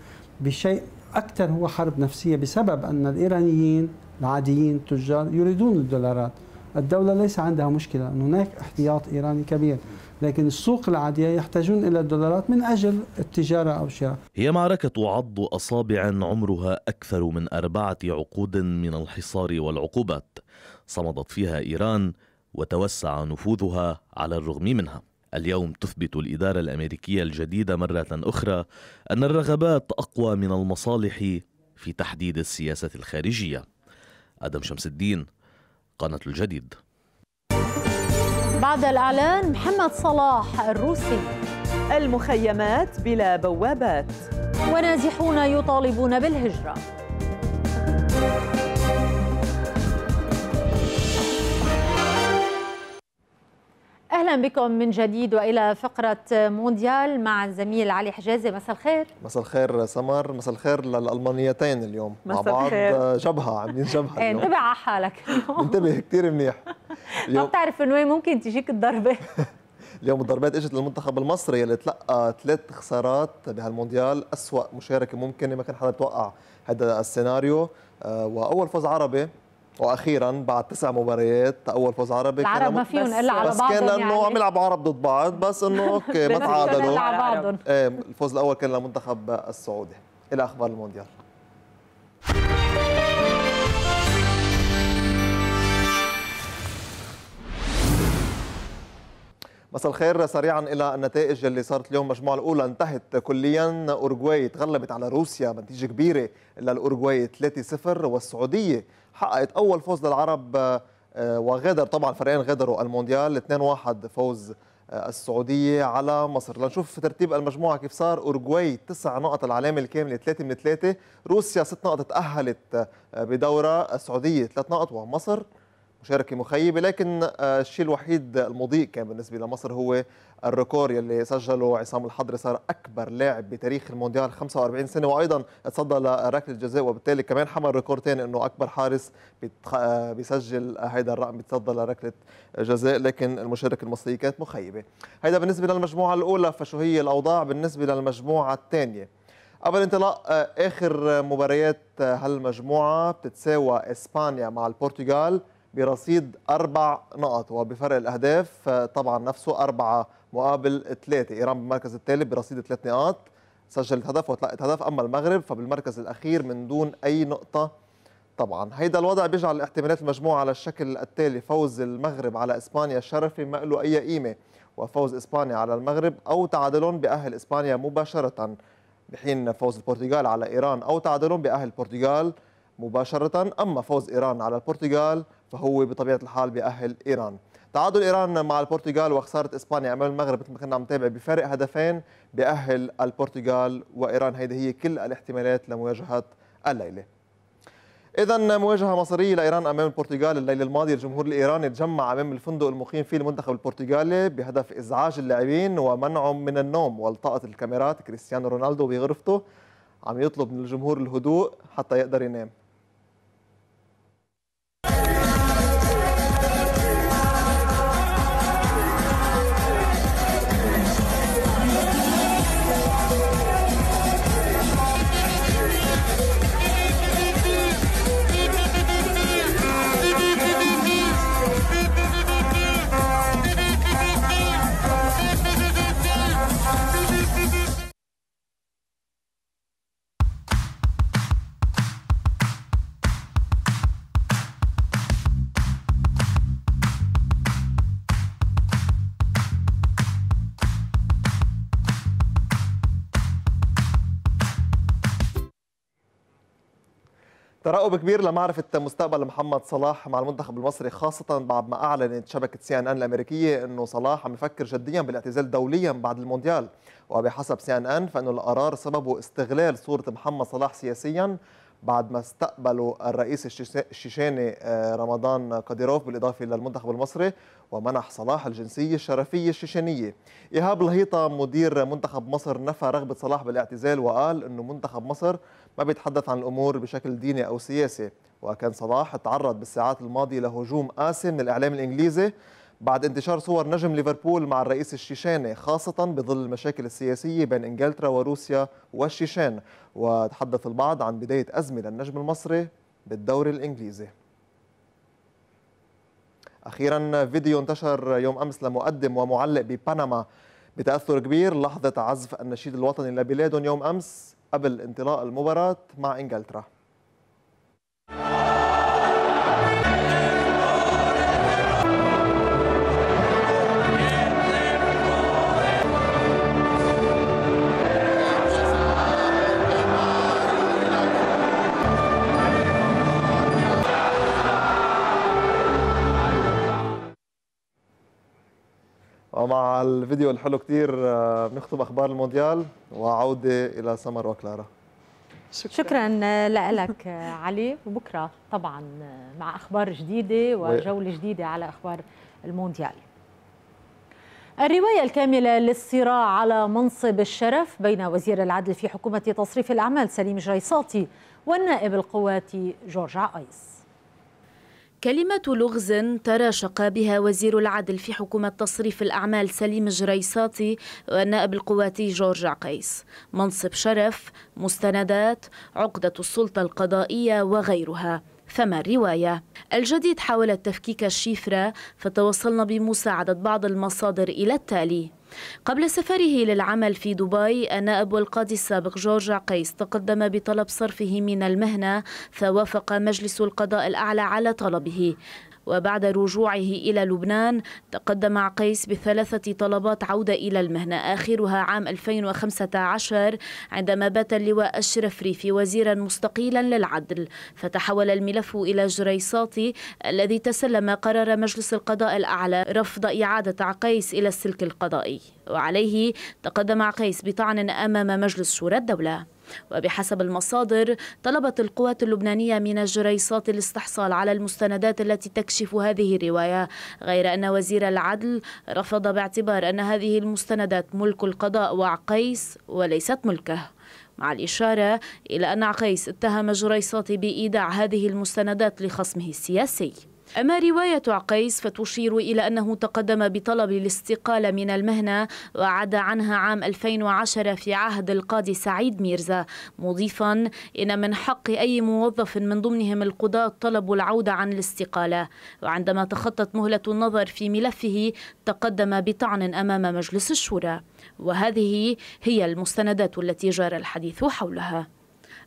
E: بشيء أكثر هو حرب نفسية بسبب أن الإيرانيين العاديين التجار يريدون الدولارات الدولة ليس عندها مشكلة أن هناك احتياط إيراني كبير لكن السوق العادية يحتاجون إلى الدولارات من أجل التجارة أو الشراء
Q: هي معركة عض أصابع عمرها أكثر من أربعة عقود من الحصار والعقوبات صمدت فيها إيران وتوسع نفوذها على الرغم منها اليوم تثبت الإدارة الأمريكية الجديدة مرة أخرى أن الرغبات أقوى من المصالح في تحديد السياسة الخارجية أدم شمس الدين قناة الجديد
A: بعد الإعلان محمد صلاح الروسي
C: المخيمات بلا بوابات ونازحون يطالبون بالهجرة
A: اهلا بكم من جديد والى فقره مونديال مع الزميل علي حجازي مساء الخير
R: مساء الخير سمر مساء الخير للالمانيتين اليوم مع بعض جبهه عاملين جبهه إيه، اليوم انتبه
A: على حالك
R: انتبه كثير منيح ما
A: بتعرف من وين ممكن تجيك الضربه
R: اليوم الضربات اجت للمنتخب المصري اللي تلقى ثلاث خسارات بهالمونديال أسوأ مشاركه ممكنه ما كان حدا يتوقع هذا السيناريو آه، واول فوز عربي واخيرا بعد تسع مباريات اول فوز عربي العرب ما فيهم الا على بس كان لانه يعني. عم يلعبوا عرب ضد بعض بس انه اوكي ما تعادلوا إيه، الفوز الاول كان للمنتخب السعودي الى اخبار المونديال مساء الخير سريعا الى النتائج اللي صارت اليوم المجموعه الاولى انتهت كليا اورجواي تغلبت على روسيا بنتيجه كبيره للاورجواي 3-0 والسعوديه حققت اول فوز للعرب آه، وغادر طبعا فريقين غادروا المونديال 2-1 فوز آه، السعوديه على مصر لنشوف ترتيب المجموعه كيف صار اورجواي 9 نقط العلامه الكامله 3 من 3 روسيا 6 نقط تاهلت آه، بدوره السعوديه 3 نقط ومصر مشاركي مخيبة لكن آه، الشيء الوحيد المضيء كان بالنسبه لمصر هو الريكور يلي سجله عصام الحضري صار اكبر لاعب بتاريخ المونديال 45 سنه وايضا تصدى لركله الجزاء وبالتالي كمان حمل ريكور ثاني انه اكبر حارس آه، بيسجل هذا الرقم بيتصدى لركله جزاء لكن المشاركه المصريه كانت مخيبه هذا بالنسبه للمجموعه الاولى فشو هي الاوضاع بالنسبه للمجموعه الثانيه قبل انطلاق آه، اخر مباريات هالمجموعه بتتساوى اسبانيا مع البرتغال برصيد أربع نقط وبفرق الأهداف طبعا نفسه أربعة مقابل ثلاثة إيران بالمركز الثالث برصيد ثلاث نقاط سجلت هدف وتلقت هدف أما المغرب فبالمركز الأخير من دون أي نقطة طبعا هيدا الوضع بيجعل احتمالات المجموعة على الشكل التالي فوز المغرب على إسبانيا شرفي ما له أي قيمة وفوز إسبانيا على المغرب أو تعادلهم بأهل إسبانيا مباشرة بحين فوز البرتغال على إيران أو تعادلهم بأهل البرتغال مباشرة أما فوز إيران على البرتغال فهو بطبيعه الحال بأهل ايران تعادل ايران مع البرتغال وخساره اسبانيا امام المغرب مثل ما كنا عم نتابع بفارق هدفين بأهل البرتغال وايران هيدي هي كل الاحتمالات لمواجهه الليله إذا مواجهة مصرية لإيران أمام البرتغال الليلة الماضية الجمهور الإيراني تجمع أمام الفندق المقيم فيه المنتخب البرتغالي بهدف إزعاج اللاعبين ومنعهم من النوم والتقط الكاميرات كريستيانو رونالدو بغرفته عم يطلب من الجمهور الهدوء حتى يقدر ينام ترقب كبير لمعرفة مستقبل محمد صلاح مع المنتخب المصري خاصة بعد ما أعلنت شبكة سي ان ان الأمريكية أنه صلاح عم يفكر جديا بالاعتزال دوليا بعد المونديال وبحسب سي ان ان فإنه القرار سببه استغلال صورة محمد صلاح سياسيا بعد ما استقبلوا الرئيس الشيشاني آه، رمضان قديروف بالإضافة للمنتخب المصري ومنح صلاح الجنسية الشرفية الشيشانية إيهاب الهيطة مدير منتخب مصر نفى رغبة صلاح بالاعتزال وقال أنه منتخب مصر ما بيتحدث عن الأمور بشكل ديني أو سياسي وكان صلاح تعرض بالساعات الماضية لهجوم قاسي من الإعلام الإنجليزي بعد انتشار صور نجم ليفربول مع الرئيس الشيشاني خاصة بظل المشاكل السياسية بين إنجلترا وروسيا والشيشان وتحدث البعض عن بداية أزمة للنجم المصري بالدوري الإنجليزي أخيرا فيديو انتشر يوم أمس لمقدم ومعلق ببنما بتأثر كبير لحظة عزف النشيد الوطني لبلادهم يوم أمس قبل انطلاق المباراة مع إنجلترا الفيديو الحلو كثير آه، بنختم اخبار المونديال وعوده الى سمر وكلارا
A: شكرا, شكرا لك آه، علي وبكره طبعا آه، مع اخبار جديده وجوله جديده على اخبار المونديال الرواية الكاملة للصراع على منصب الشرف بين وزير العدل في حكومة تصريف الأعمال سليم جريساتي والنائب
O: القواتي جورج عايس كلمة لغز تراشق بها وزير العدل في حكومة تصريف الأعمال سليم جريساتي والنائب القواتي جورج عقيس منصب شرف مستندات عقدة السلطة القضائية وغيرها فما الرواية؟ الجديد حاول التفكيك الشفرة فتوصلنا بمساعدة بعض المصادر إلى التالي قبل سفره للعمل في دبي النائب القاضي السابق جورج عقيس تقدم بطلب صرفه من المهنة فوافق مجلس القضاء الأعلى على طلبه وبعد رجوعه إلى لبنان تقدم عقيس بثلاثة طلبات عودة إلى المهنة آخرها عام 2015 عندما بات اللواء أشرف ريفي وزيرا مستقيلا للعدل فتحول الملف إلى جريصاتي الذي تسلم قرار مجلس القضاء الأعلى رفض إعادة عقيس إلى السلك القضائي وعليه تقدم عقيس بطعن أمام مجلس شورى الدولة وبحسب المصادر طلبت القوات اللبنانية من الجريصات الاستحصال على المستندات التي تكشف هذه الرواية غير أن وزير العدل رفض باعتبار أن هذه المستندات ملك القضاء وعقيس وليست ملكه مع الإشارة إلى أن عقيس اتهم جريصات بإيداع هذه المستندات لخصمه السياسي أما رواية عقيس فتشير إلى أنه تقدم بطلب الاستقالة من المهنة وعد عنها عام 2010 في عهد القاضي سعيد ميرزا مضيفا إن من حق أي موظف من ضمنهم القضاة طلب العودة عن الاستقالة وعندما تخطت مهلة النظر في ملفه تقدم بطعن أمام مجلس الشورى وهذه هي المستندات التي جرى الحديث حولها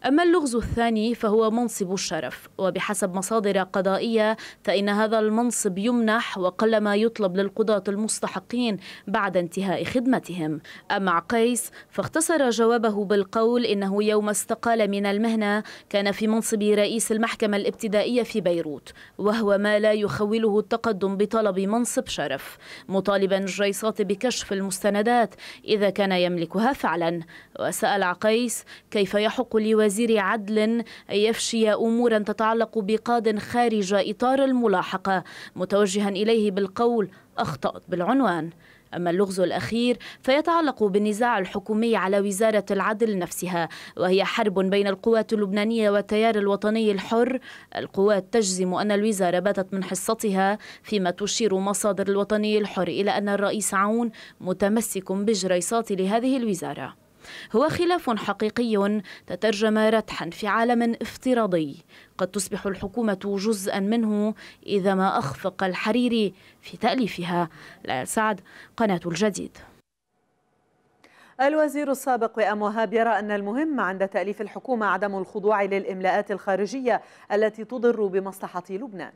O: أما اللغز الثاني فهو منصب الشرف وبحسب مصادر قضائية فإن هذا المنصب يمنح وقلما يطلب للقضاة المستحقين بعد انتهاء خدمتهم أما قيس فاختصر جوابه بالقول إنه يوم استقال من المهنة كان في منصب رئيس المحكمة الابتدائية في بيروت وهو ما لا يخوله التقدم بطلب منصب شرف مطالبا الجيصات بكشف المستندات إذا كان يملكها فعلا وسأل عقيس كيف يحق لوالده وزير عدل يفشي أمورا تتعلق بقاض خارج إطار الملاحقة متوجها إليه بالقول أخطأت بالعنوان أما اللغز الأخير فيتعلق بالنزاع الحكومي على وزارة العدل نفسها وهي حرب بين القوات اللبنانية والتيار الوطني الحر القوات تجزم أن الوزارة باتت من حصتها فيما تشير مصادر الوطني الحر إلى أن الرئيس عون متمسك بجريصات لهذه الوزارة هو خلاف حقيقي تترجم ردحا في عالم افتراضي قد تصبح الحكومة جزءا منه إذا ما أخفق الحريري في تأليفها لا سعد قناة الجديد
C: الوزير السابق بأم وهاب يرى أن المهم عند تأليف الحكومة عدم الخضوع للإملاءات الخارجية التي تضر بمصلحة لبنان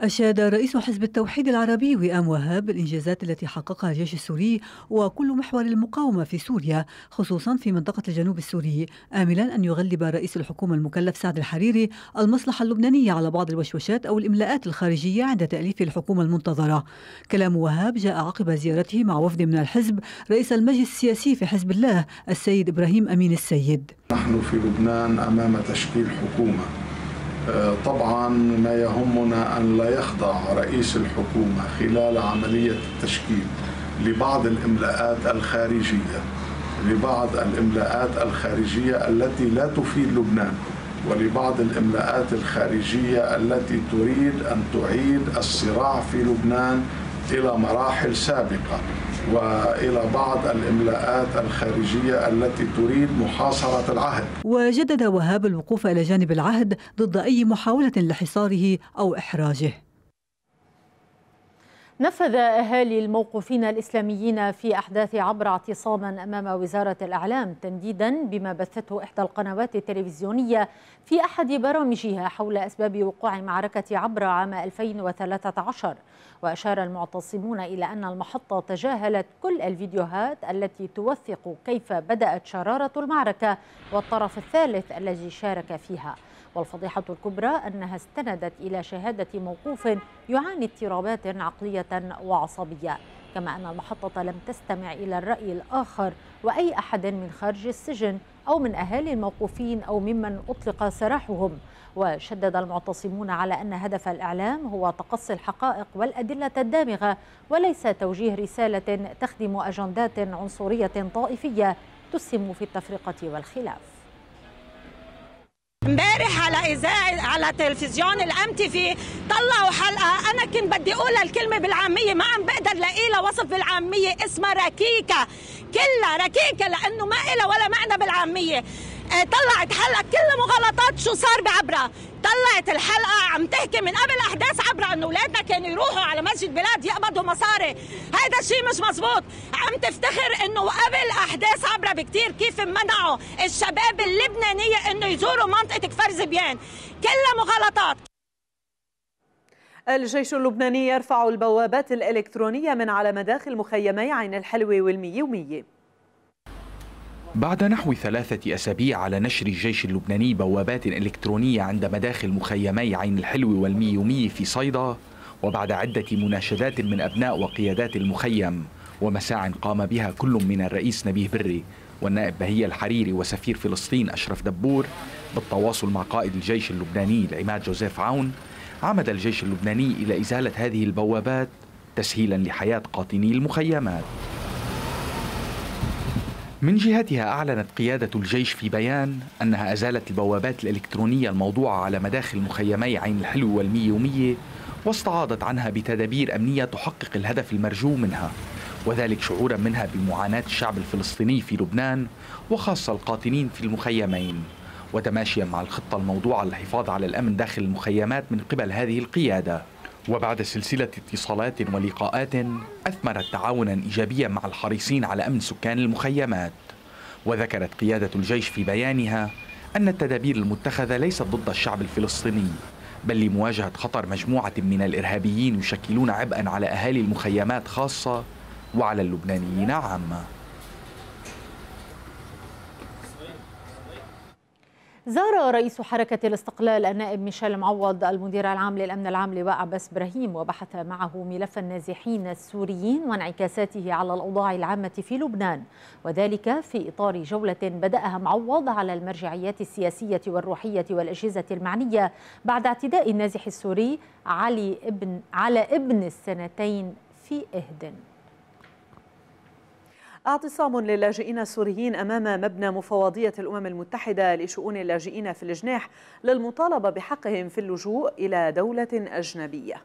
C: أشاد رئيس حزب التوحيد العربي وئام وهاب بالإنجازات التي حققها الجيش السوري وكل محور المقاومة في سوريا خصوصا في منطقة الجنوب السوري آملا أن يغلب رئيس الحكومة المكلف سعد الحريري المصلحة اللبنانية على بعض الوشوشات أو الإملاءات الخارجية عند تأليف الحكومة المنتظرة كلام وهاب جاء عقب زيارته مع وفد من الحزب رئيس المجلس السياسي في حزب الله السيد إبراهيم أمين السيد
J: نحن في لبنان أمام تشكيل حكومة آه، طبعا ما يهمنا أن لا يخضع رئيس الحكومة خلال عملية التشكيل لبعض الإملاءات الخارجية لبعض الإملاءات الخارجية التي لا تفيد لبنان ولبعض الإملاءات الخارجية التي تريد أن تعيد الصراع في لبنان إلى مراحل سابقة والى بعض الاملاءات الخارجيه التي تريد محاصره العهد.
C: وجدد وهاب الوقوف الى جانب العهد ضد اي محاوله لحصاره او احراجه.
A: نفذ أهالي الموقوفين الإسلاميين في أحداث عبر اعتصاما أمام وزارة الإعلام تنديدا بما بثته إحدى القنوات التلفزيونية في أحد برامجها حول أسباب وقوع معركة عبر عام 2013 وأشار المعتصمون إلى أن المحطة تجاهلت كل الفيديوهات التي توثق كيف بدأت شرارة المعركة والطرف الثالث الذي شارك فيها والفضيحة الكبرى أنها استندت إلى شهادة موقوف يعاني اضطرابات عقلية وعصبية كما أن المحطة لم تستمع إلى الرأي الآخر وأي أحد من خارج السجن أو من أهالي الموقوفين أو ممن أطلق سراحهم وشدد المعتصمون على أن هدف الإعلام هو تقصي الحقائق والأدلة الدامغة وليس توجيه رسالة تخدم أجندات عنصرية طائفية تسهم في التفرقة والخلاف
N: امبارح على اذاعه على تلفزيون الام تي في طلعوا حلقه انا كنت بدي اقول الكلمه بالعاميه ما عم بقدر لاقي إيه لها وصف بالعاميه اسمها ركيكه كلها ركيكه لانه ما لها ولا معنى بالعاميه آه، طلعت حلقه كل مغالطات شو صار بعبره طلعت الحلقه عم تحكي من قبل احداث عبره انه اولادنا كانوا يروحوا على مسجد بلاد يقبضوا مصاري هذا الشيء مش مزبوط عم تفتخر انه قبل احداث عبره بكتير كيف منعوا الشباب اللبنانيه انه يزوروا منطقه كفر زبيان كلها مغالطات
C: الجيش اللبناني يرفع البوابات الإلكترونية من على مداخل مخيمي عين الحلوة والميومية
S: بعد نحو ثلاثة أسابيع على نشر الجيش اللبناني بوابات إلكترونية عند مداخل مخيمي عين الحلو والميومي في صيدا وبعد عدة مناشدات من أبناء وقيادات المخيم ومساع قام بها كل من الرئيس نبيه بري والنائب بهية الحريري وسفير فلسطين أشرف دبور بالتواصل مع قائد الجيش اللبناني العماد جوزيف عون عمد الجيش اللبناني إلى إزالة هذه البوابات تسهيلا لحياة قاطني المخيمات من جهتها أعلنت قيادة الجيش في بيان أنها أزالت البوابات الإلكترونية الموضوعة على مداخل مخيمي عين الحلو والمية ومية واستعاضت عنها بتدابير أمنية تحقق الهدف المرجو منها وذلك شعورا منها بمعاناة الشعب الفلسطيني في لبنان وخاصة القاطنين في المخيمين وتماشيا مع الخطة الموضوعة للحفاظ على الأمن داخل المخيمات من قبل هذه القيادة وبعد سلسلة اتصالات ولقاءات أثمرت تعاونا إيجابيا مع الحريصين على أمن سكان المخيمات وذكرت قيادة الجيش في بيانها أن التدابير المتخذة ليست ضد الشعب الفلسطيني بل لمواجهة خطر مجموعة من الإرهابيين يشكلون عبئا على أهالي المخيمات خاصة وعلى اللبنانيين عامة
A: زار رئيس حركة الاستقلال النائب ميشيل معوض المدير العام للأمن العام لواء عباس إبراهيم وبحث معه ملف النازحين السوريين وانعكاساته على الأوضاع العامة في لبنان وذلك في إطار جولة بدأها معوض على المرجعيات السياسية والروحية والأجهزة المعنية بعد اعتداء النازح السوري علي ابن على ابن
C: السنتين في إهدن اعتصام للاجئين السوريين أمام مبنى مفوضية الأمم المتحدة لشؤون اللاجئين في الجناح للمطالبة بحقهم في اللجوء إلى دولة أجنبية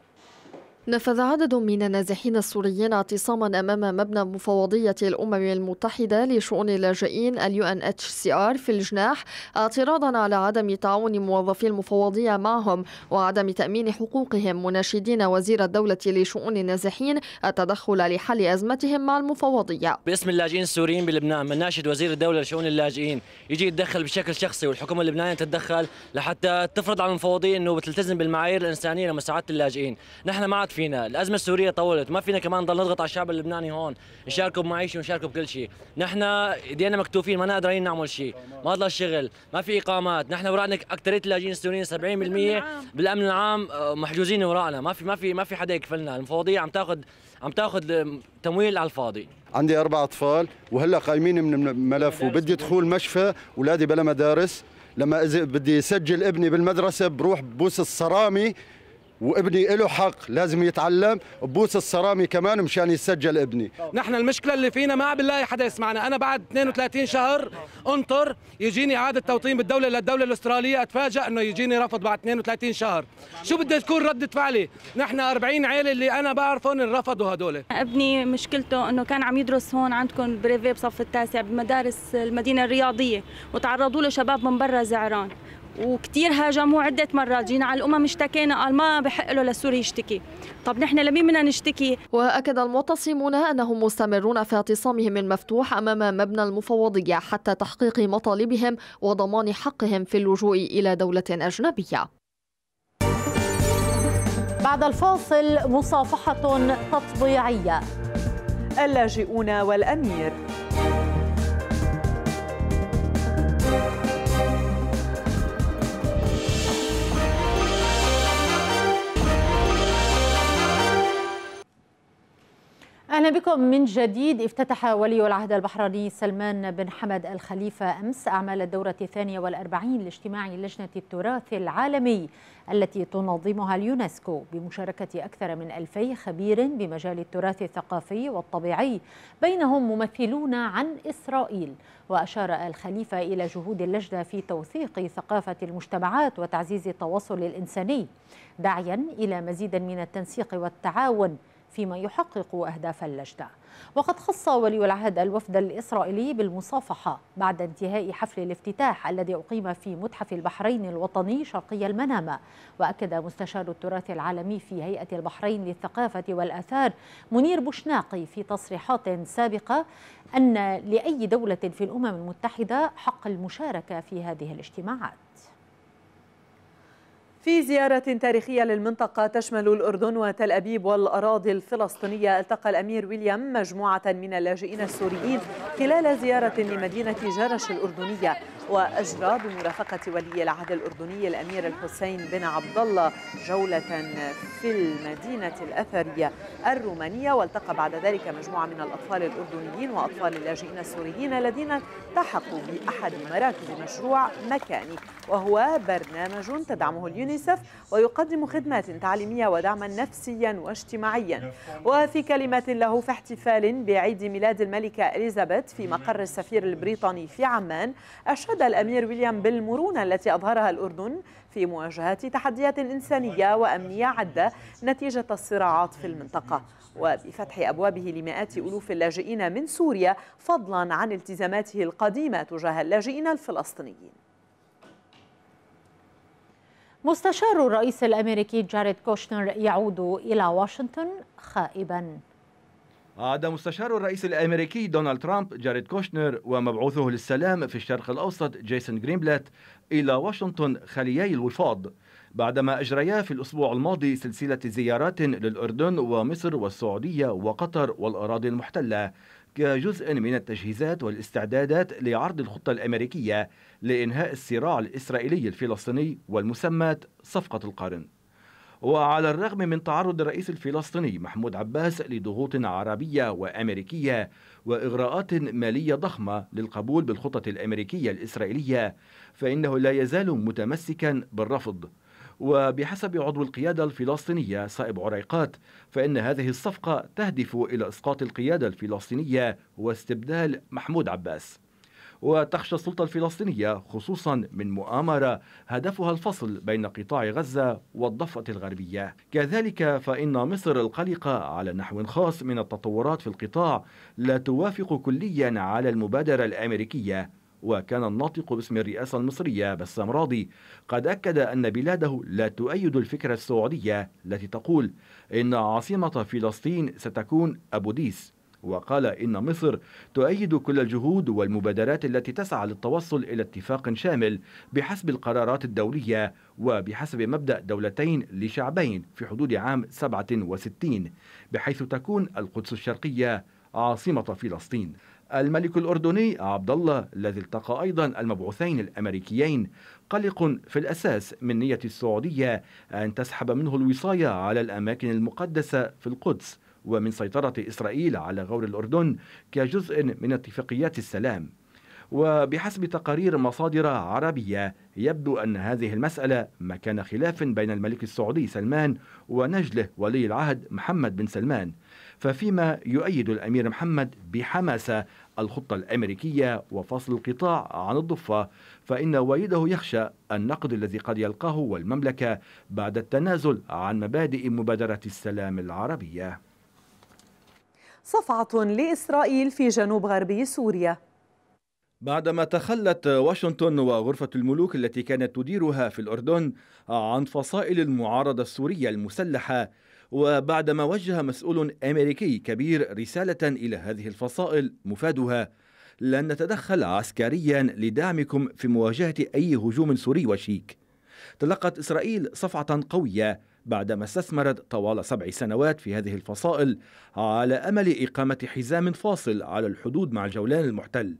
K: نفذ عدد من النازحين السوريين اعتصاما أمام مبنى مفوضية الأمم المتحدة لشؤون اللاجئين اليو ان اتش سي ار في الجناح اعتراضا على عدم تعاون موظفي المفوضية معهم وعدم تأمين حقوقهم مناشدين وزير الدولة لشؤون النازحين التدخل لحل أزمتهم مع المفوضية
H: باسم اللاجئين السوريين بلبنان مناشد وزير الدولة لشؤون اللاجئين يجي يتدخل بشكل شخصي والحكومة اللبنانية تتدخل لحتى تفرض على المفوضية أنه بتلتزم بالمعايير الإنسانية لمساعدة اللاجئين نحن مع فينا الازمه السوريه طولت ما فينا كمان نضل نضغط على الشعب اللبناني هون نشاركه بمعيشه ونشاركه بكل شيء نحن ايدينا مكتوفين ما قادرين نعمل شيء ما ضل الشغل ما في اقامات نحن ورانا اكثريه اللاجئين السوريين 70% بالامن العام آه، محجوزين ورانا ما في ما في ما في حدا يكفلنا المفوضيه عم تاخذ عم تاخذ آه، تمويل على الفاضي
L: عندي اربع اطفال وهلا قايمين من الملف وبدي دخول مشفى اولادي بلا مدارس لما بدي اسجل ابني بالمدرسه بروح ببوس الصرامي وابني له حق لازم يتعلم ببوس الصرامي كمان مشان يسجل ابني
B: نحن المشكله اللي فينا ما بنلاقي حدا يسمعنا انا بعد 32 شهر انطر يجيني اعاده توطين بالدوله للدوله الاستراليه اتفاجئ انه يجيني رفض بعد 32 شهر شو بدي تكون رده فعلي نحن 40 عيله اللي انا بعرفهم انرفضوا هدول
G: ابني مشكلته انه كان عم يدرس هون عندكم بريفي بصف التاسع بمدارس المدينه الرياضيه وتعرضوا له شباب من برا زعران وكثير هاجموا عدة مرات جينا على الأمم اشتكينا قال ما بحق له للسوري يشتكي طب نحن لمين بدنا نشتكي وأكد
K: المعتصمون أنهم مستمرون في اعتصامهم المفتوح أمام مبنى المفوضية حتى تحقيق مطالبهم وضمان حقهم في اللجوء إلى دولة أجنبية بعد الفاصل مصافحة
C: تطبيعية اللاجئون والأمير
A: أهلا بكم من جديد افتتح ولي العهد البحريني سلمان بن حمد الخليفة أمس أعمال الدورة الثانية والأربعين لاجتماع لجنة التراث العالمي التي تنظمها اليونسكو بمشاركة أكثر من ألفي خبير بمجال التراث الثقافي والطبيعي بينهم ممثلون عن إسرائيل وأشار الخليفة إلى جهود اللجنة في توثيق ثقافة المجتمعات وتعزيز التواصل الإنساني داعيا إلى مزيد من التنسيق والتعاون فيما يحقق أهداف اللجنة وقد خص ولي العهد الوفد الإسرائيلي بالمصافحة بعد انتهاء حفل الافتتاح الذي أقيم في متحف البحرين الوطني شرقي المنامة وأكد مستشار التراث العالمي في هيئة البحرين للثقافة والآثار منير بوشناقي في تصريحات سابقة أن لأي
C: دولة في الأمم المتحدة حق المشاركة في هذه الاجتماعات في زيارة تاريخية للمنطقة تشمل الأردن وتل أبيب والأراضي الفلسطينية التقى الأمير ويليام مجموعة من اللاجئين السوريين خلال زيارة لمدينة جرش الأردنية واجرى بمرافقه ولي العهد الاردني الامير الحسين بن عبد الله جوله في المدينه الاثريه الرومانيه والتقى بعد ذلك مجموعه من الاطفال الاردنيين واطفال اللاجئين السوريين الذين التحقوا باحد مراكز مشروع مكاني وهو برنامج تدعمه اليونيسف ويقدم خدمات تعليميه ودعما نفسيا واجتماعيا وفي كلمه له في احتفال بعيد ميلاد الملكه اليزابيث في مقر السفير البريطاني في عمان اشاد الأمير ويليام بالمرونة التي أظهرها الأردن في مواجهة تحديات إنسانية وأمنية عدة نتيجة الصراعات في المنطقة وبفتح أبوابه لمئات ألوف اللاجئين من سوريا فضلا عن التزاماته القديمة تجاه اللاجئين الفلسطينيين
A: مستشار الرئيس الأمريكي جاريد كوشنر يعود إلى واشنطن خائباً
M: عاد مستشار الرئيس الامريكي دونالد ترامب جاريد كوشنر ومبعوثه للسلام في الشرق الاوسط جيسون غرينبلات الى واشنطن خليي الوفاض بعدما اجريا في الاسبوع الماضي سلسله زيارات للاردن ومصر والسعوديه وقطر والاراضي المحتله كجزء من التجهيزات والاستعدادات لعرض الخطه الامريكيه لانهاء الصراع الاسرائيلي الفلسطيني والمسمى صفقه القرن وعلى الرغم من تعرض الرئيس الفلسطيني محمود عباس لضغوط عربية وأمريكية وإغراءات مالية ضخمة للقبول بالخطط الأمريكية الإسرائيلية فإنه لا يزال متمسكا بالرفض وبحسب عضو القيادة الفلسطينية صائب عريقات فإن هذه الصفقة تهدف إلى إسقاط القيادة الفلسطينية واستبدال محمود عباس وتخشى السلطة الفلسطينية خصوصا من مؤامرة هدفها الفصل بين قطاع غزة والضفة الغربية كذلك فإن مصر القلقة على نحو خاص من التطورات في القطاع لا توافق كليا على المبادرة الأمريكية وكان الناطق باسم الرئاسة المصرية بسام راضي قد أكد أن بلاده لا تؤيد الفكرة السعودية التي تقول إن عاصمة فلسطين ستكون أبو ديس وقال إن مصر تؤيد كل الجهود والمبادرات التي تسعى للتوصل إلى اتفاق شامل بحسب القرارات الدولية وبحسب مبدأ دولتين لشعبين في حدود عام 67 بحيث تكون القدس الشرقية عاصمة فلسطين الملك الأردني عبد الله الذي التقى أيضا المبعوثين الأمريكيين قلق في الأساس من نية السعودية أن تسحب منه الوصاية على الأماكن المقدسة في القدس ومن سيطرة إسرائيل على غور الأردن كجزء من اتفاقيات السلام وبحسب تقارير مصادر عربية يبدو أن هذه المسألة مكان خلاف بين الملك السعودي سلمان ونجله ولي العهد محمد بن سلمان ففيما يؤيد الأمير محمد بحماسة الخطة الأمريكية وفصل القطاع عن الضفة فإن والده يخشى النقد الذي قد يلقاه والمملكة بعد التنازل عن مبادئ مبادرة السلام العربية
C: صفعة لإسرائيل في جنوب غربي سوريا
M: بعدما تخلت واشنطن وغرفة الملوك التي كانت تديرها في الأردن عن فصائل المعارضة السورية المسلحة وبعدما وجه مسؤول أمريكي كبير رسالة إلى هذه الفصائل مفادها لن نتدخل عسكريا لدعمكم في مواجهة أي هجوم سوري وشيك تلقت إسرائيل صفعة قوية بعدما استثمرت طوال سبع سنوات في هذه الفصائل على امل اقامه حزام فاصل على الحدود مع الجولان المحتل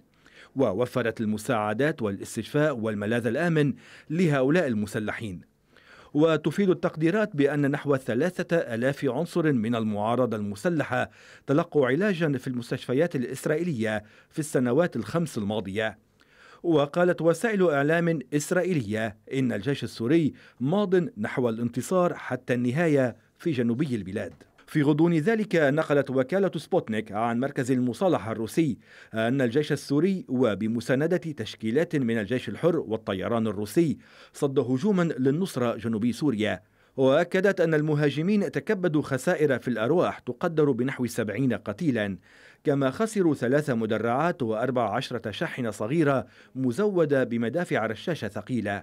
M: ووفرت المساعدات والاستشفاء والملاذ الامن لهؤلاء المسلحين وتفيد التقديرات بأن نحو ثلاثة ألاف عنصر من المعارضة المسلحة تلقوا علاجا في المستشفيات الإسرائيلية في السنوات الخمس الماضية وقالت وسائل إعلام إسرائيلية إن الجيش السوري ماض نحو الانتصار حتى النهاية في جنوبي البلاد في غضون ذلك نقلت وكالة سبوتنيك عن مركز المصالحة الروسي أن الجيش السوري وبمساندة تشكيلات من الجيش الحر والطيران الروسي صد هجوما للنصرة جنوبي سوريا وأكدت أن المهاجمين تكبدوا خسائر في الأرواح تقدر بنحو سبعين قتيلا كما خسروا ثلاث مدرعات وأربع عشرة شاحنة صغيرة مزودة بمدافع رشاشة ثقيلة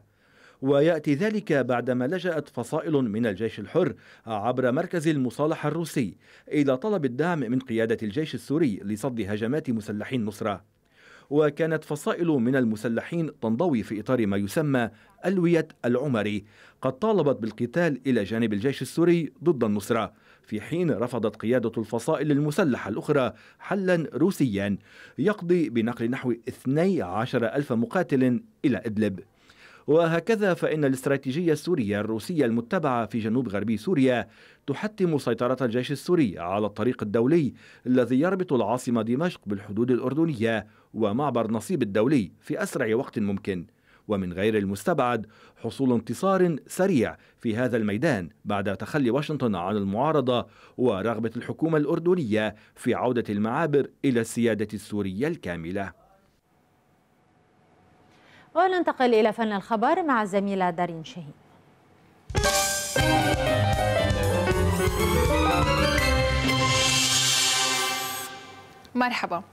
M: ويأتي ذلك بعدما لجأت فصائل من الجيش الحر عبر مركز المصالحة الروسي إلى طلب الدعم من قيادة الجيش السوري لصد هجمات مسلحين النصرة وكانت فصائل من المسلحين تنضوي في إطار ما يسمى ألوية العمري قد طالبت بالقتال إلى جانب الجيش السوري ضد النصرة في حين رفضت قيادة الفصائل المسلحة الأخرى حلا روسيا يقضي بنقل نحو 12 ألف مقاتل إلى إدلب وهكذا فإن الاستراتيجية السورية الروسية المتبعة في جنوب غربي سوريا تحتم سيطرة الجيش السوري على الطريق الدولي الذي يربط العاصمة دمشق بالحدود الأردنية ومعبر نصيب الدولي في أسرع وقت ممكن ومن غير المستبعد حصول انتصار سريع في هذا الميدان بعد تخلي واشنطن عن المعارضة ورغبة الحكومة الأردنية في عودة المعابر إلى السيادة السورية الكاملة
A: وننتقل إلى فن الخبر مع الزميلة دارين شهيد
G: مرحبا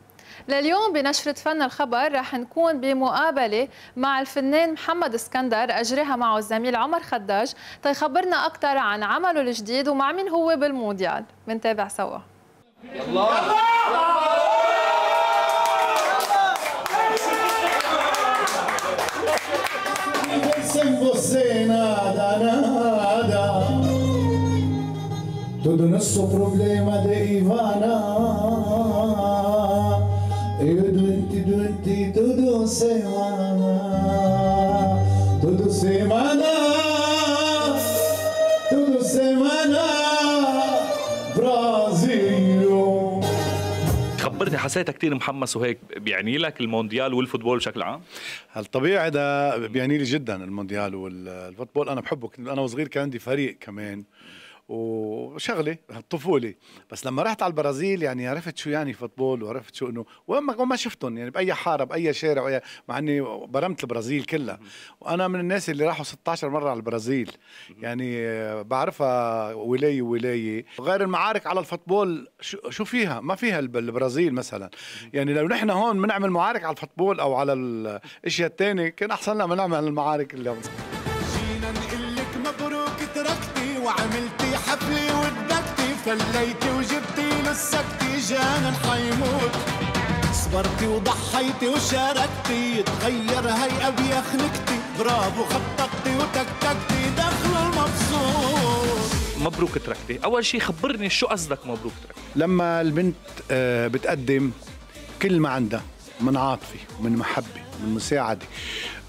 G: لليوم بنشرة فن الخبر رح نكون بمقابلة مع الفنان محمد اسكندر أجريها معه الزميل عمر خداج تيخبرنا أكثر عن عمله الجديد ومع مين هو بالمونديال منتابع سوا
M: الله.
J: Tudo nosso problema de Ivana semana, tudo semana, tudo semana, Brasil.
Q: خبرني حسيتها كثير محمس وهيك بيعني لك
J: المونديال والفوتبول بشكل عام؟ الطبيعي ده بيعني لي جدا المونديال والفوتبول انا بحبه انا وصغير كان عندي فريق كمان وشغلي طفولي بس لما رحت على البرازيل يعني عرفت شو يعني فوتبول وعرفت شو انه وما ما شفتهم يعني باي حاره باي شارع وأي مع اني برمت البرازيل كلها وانا من الناس اللي راحوا 16 مره على البرازيل يعني بعرفها ولايه ولايه غير المعارك على الفوتبول شو فيها ما فيها البرازيل مثلا يعني لو نحن هون بنعمل معارك على الفوتبول او على الاشياء الثانيه كان احسن لنا ما نعمل المعارك اللي جانا حيموت صبرتي وضحيتي وشاركتي تغير هي أبي خنكتي برافو خططتي وتكتكتي
H: دخل المبسوط
Q: مبروك تركتي أول شيء خبرني شو قصدك
J: مبروك تركتي لما البنت آه، بتقدم كل ما عندها من عاطفة ومن محبة المساعده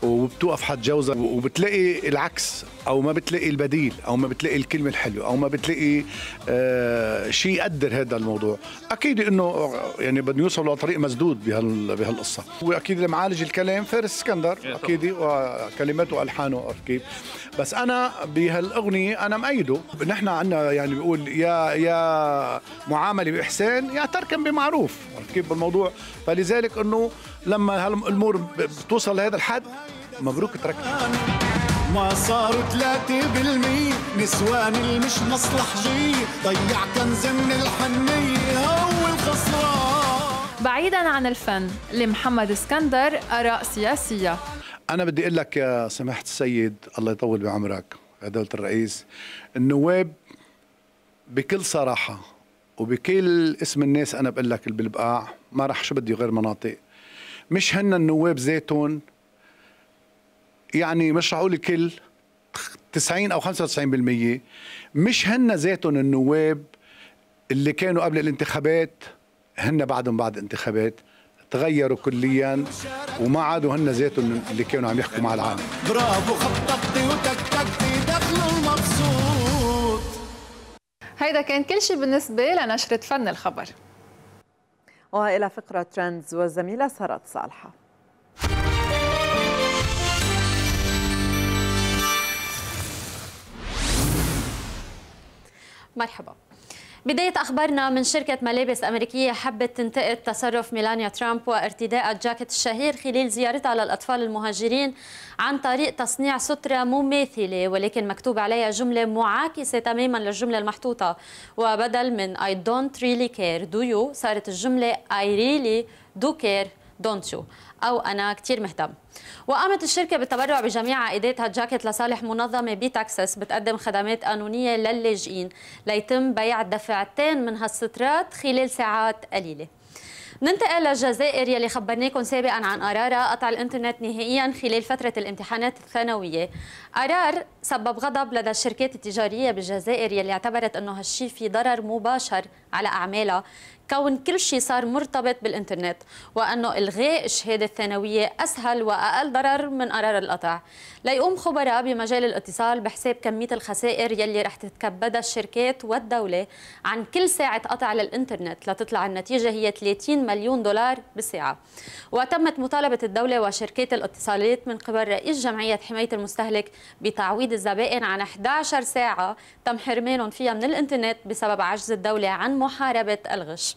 J: وبتوقف حد جوزها وبتلاقي العكس او ما بتلاقي البديل او ما بتلاقي الكلمه الحلوه او ما بتلاقي آه شيء يقدر هذا الموضوع اكيد انه يعني بدهم يوصلوا لطريق مسدود بهال بهالقصه واكيد اللي معالج الكلام فارس اسكندر اكيد وكلماته والحانه عرفت كيف بس انا بهالاغنيه انا مأيده نحن عندنا يعني بيقول يا يا معامله باحسان يا تركن بمعروف عرفت كيف بالموضوع فلذلك انه لما الامور بتوصل لهذا الحد مبروك اتركت ما صاروا 3% نسوان اللي مش مصلحجية ضيع كنز من
G: الحنية هو الخسران بعيدا عن الفن لمحمد اسكندر آراء سياسية
J: أنا بدي أقول لك يا سماحة السيد الله يطول بعمرك يا دولة الرئيس النواب بكل صراحة وبكل اسم الناس أنا بقول لك اللي بالبقاع ما راح شو بدي غير مناطق مش هن النواب ذاتهم يعني مش رح اقول الكل 90 او 95% مش هن ذاتهم النواب اللي كانوا قبل الانتخابات هن بعدهم بعد الانتخابات تغيروا كليا وما عادوا هن ذاتهم اللي كانوا عم يحكوا مع العالم
R: برافو
K: خططتي وتكتكتي
G: دخلوا المبسوط هيدا كان كل شيء بالنسبه لنشره فن الخبر
C: والى فقره ترندز والزميله سارات صالحه
K: مرحبا بداية أخبارنا من شركة ملابس أمريكية حبت تنتقد تصرف ميلانيا ترامب وارتداء الجاكيت الشهير خلال زيارتها للأطفال المهاجرين عن طريق تصنيع سترة مماثلة ولكن مكتوب عليها جملة معاكسة تماما للجملة المحطوطة وبدل من I don't really care do you صارت الجملة I really do care don't you أو أنا كتير مهتم وقامت الشركة بالتبرع بجميع عائداتها جاكيت لصالح منظمة بتكساس بتقدم خدمات قانونية للاجئين ليتم بيع دفعتين من هالسترات خلال ساعات قليلة ننتقل للجزائر يلي خبرناكم سابقا عن قرارها قطع الانترنت نهائيا خلال فتره الامتحانات الثانويه. قرار سبب غضب لدى الشركات التجاريه بالجزائر يلي اعتبرت انه هالشي في ضرر مباشر على اعمالها كون كل شيء صار مرتبط بالإنترنت وأنه إلغاء الشهادة الثانوية أسهل وأقل ضرر من قرار القطع ليقوم خبراء بمجال الاتصال بحساب كمية الخسائر يلي رح تتكبدها الشركات والدولة عن كل ساعة قطع للإنترنت لتطلع النتيجة هي 30 مليون دولار بالساعة وتمت مطالبة الدولة وشركات الاتصالات من قبل رئيس جمعية حماية المستهلك بتعويض الزبائن عن 11 ساعة تم حرمانهم فيها من الإنترنت بسبب عجز الدولة عن محاربة الغش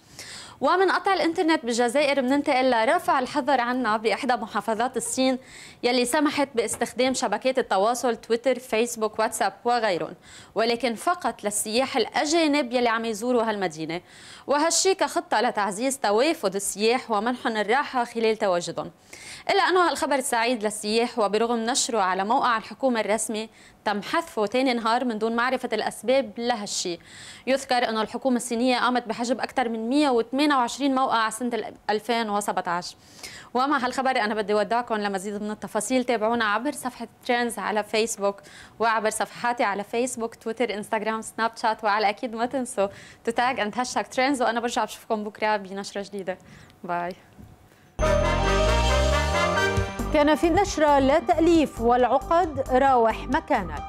K: ومن قطع الانترنت بالجزائر بننتقل لرفع الحظر عنا باحدى محافظات الصين يلي سمحت باستخدام شبكات التواصل تويتر فيسبوك واتساب وغيرهم ولكن فقط للسياح الاجانب يلي عم يزوروا هالمدينه وهالشي كخطه لتعزيز توافد السياح ومنحهم الراحه خلال تواجدهم الا انه هالخبر السعيد للسياح وبرغم نشره على موقع الحكومه الرسمي تم حذفه ثاني نهار من دون معرفة الأسباب لهالشيء يذكر أن الحكومة الصينية قامت بحجب أكثر من 128 موقع سنة 2017 ومع هالخبر أنا بدي ودعكم لمزيد من التفاصيل تابعونا عبر صفحة ترندز على فيسبوك وعبر صفحاتي على فيسبوك تويتر إنستغرام سناب شات وعلى أكيد ما تنسوا تتاج أند هاشتاك ترندز وأنا برجع بشوفكم بكرة بنشرة جديدة باي
A: كان في النشرة لا تأليف والعقد راوح مكانك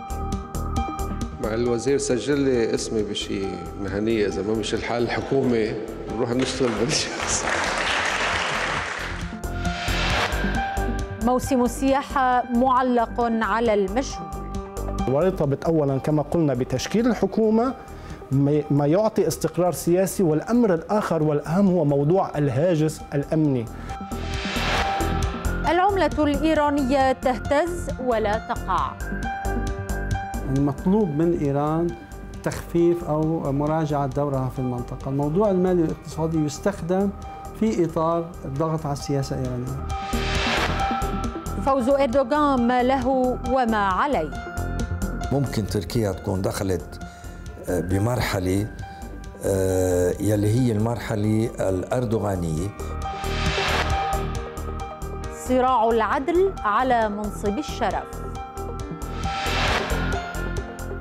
B: مع الوزير سجل لي اسمي بشي مهنية إذا ما مش الحال الحكومة نروح نشتغل بالشخص
A: موسم السياحة معلق على المجهول
D: ورطبت أولا كما قلنا بتشكيل الحكومة ما يعطي استقرار سياسي والأمر الآخر والأهم هو موضوع الهاجس الأمني
A: العملة الإيرانية تهتز ولا تقع
E: المطلوب من إيران تخفيف أو مراجعة دورها في المنطقة الموضوع المالي والاقتصادي يستخدم في إطار الضغط على السياسة الإيرانية
A: فوز إردوغان ما له وما عليه
F: ممكن تركيا تكون دخلت آه، بمرحلة آه، يلي هي المرحلة الأردوغانية
A: صراع العدل على منصب الشرف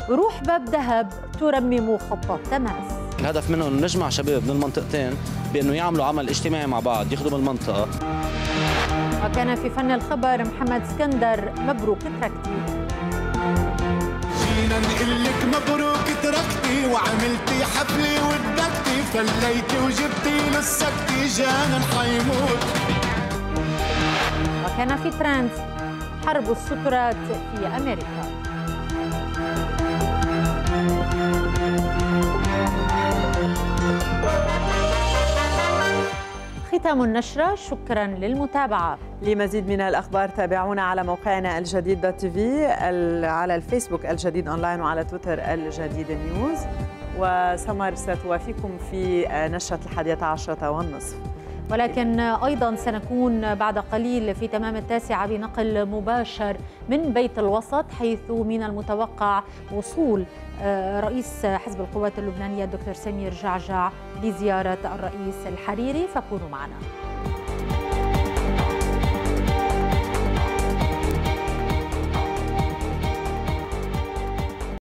A: روح باب ذهب ترمم خطة تماس
H: الهدف منه أن نجمع شباب من المنطقتين بانه يعملوا عمل اجتماعي مع بعض يخدم المنطقه
A: وكان في فن الخبر محمد اسكندر مبروك تركتي
J: جينا نقول لك مبروك تركتي وعملتي حفلي ودكتي فليتي وجبتي لسكتي جانا حيموت
A: وكان في فرنسا حرب السترات في أمريكا
C: ختام النشرة شكرا للمتابعة لمزيد من الأخبار تابعونا على موقعنا الجديد دوت في على الفيسبوك الجديد أونلاين وعلى تويتر الجديد نيوز وسمر ستوافيكم في نشرة الحادية عشرة والنصف ولكن أيضا سنكون بعد
A: قليل في تمام التاسعة بنقل مباشر من بيت الوسط حيث من المتوقع وصول آه، رئيس حزب القوات اللبنانية الدكتور سمير جعجع لزيارة الرئيس الحريري فكونوا معنا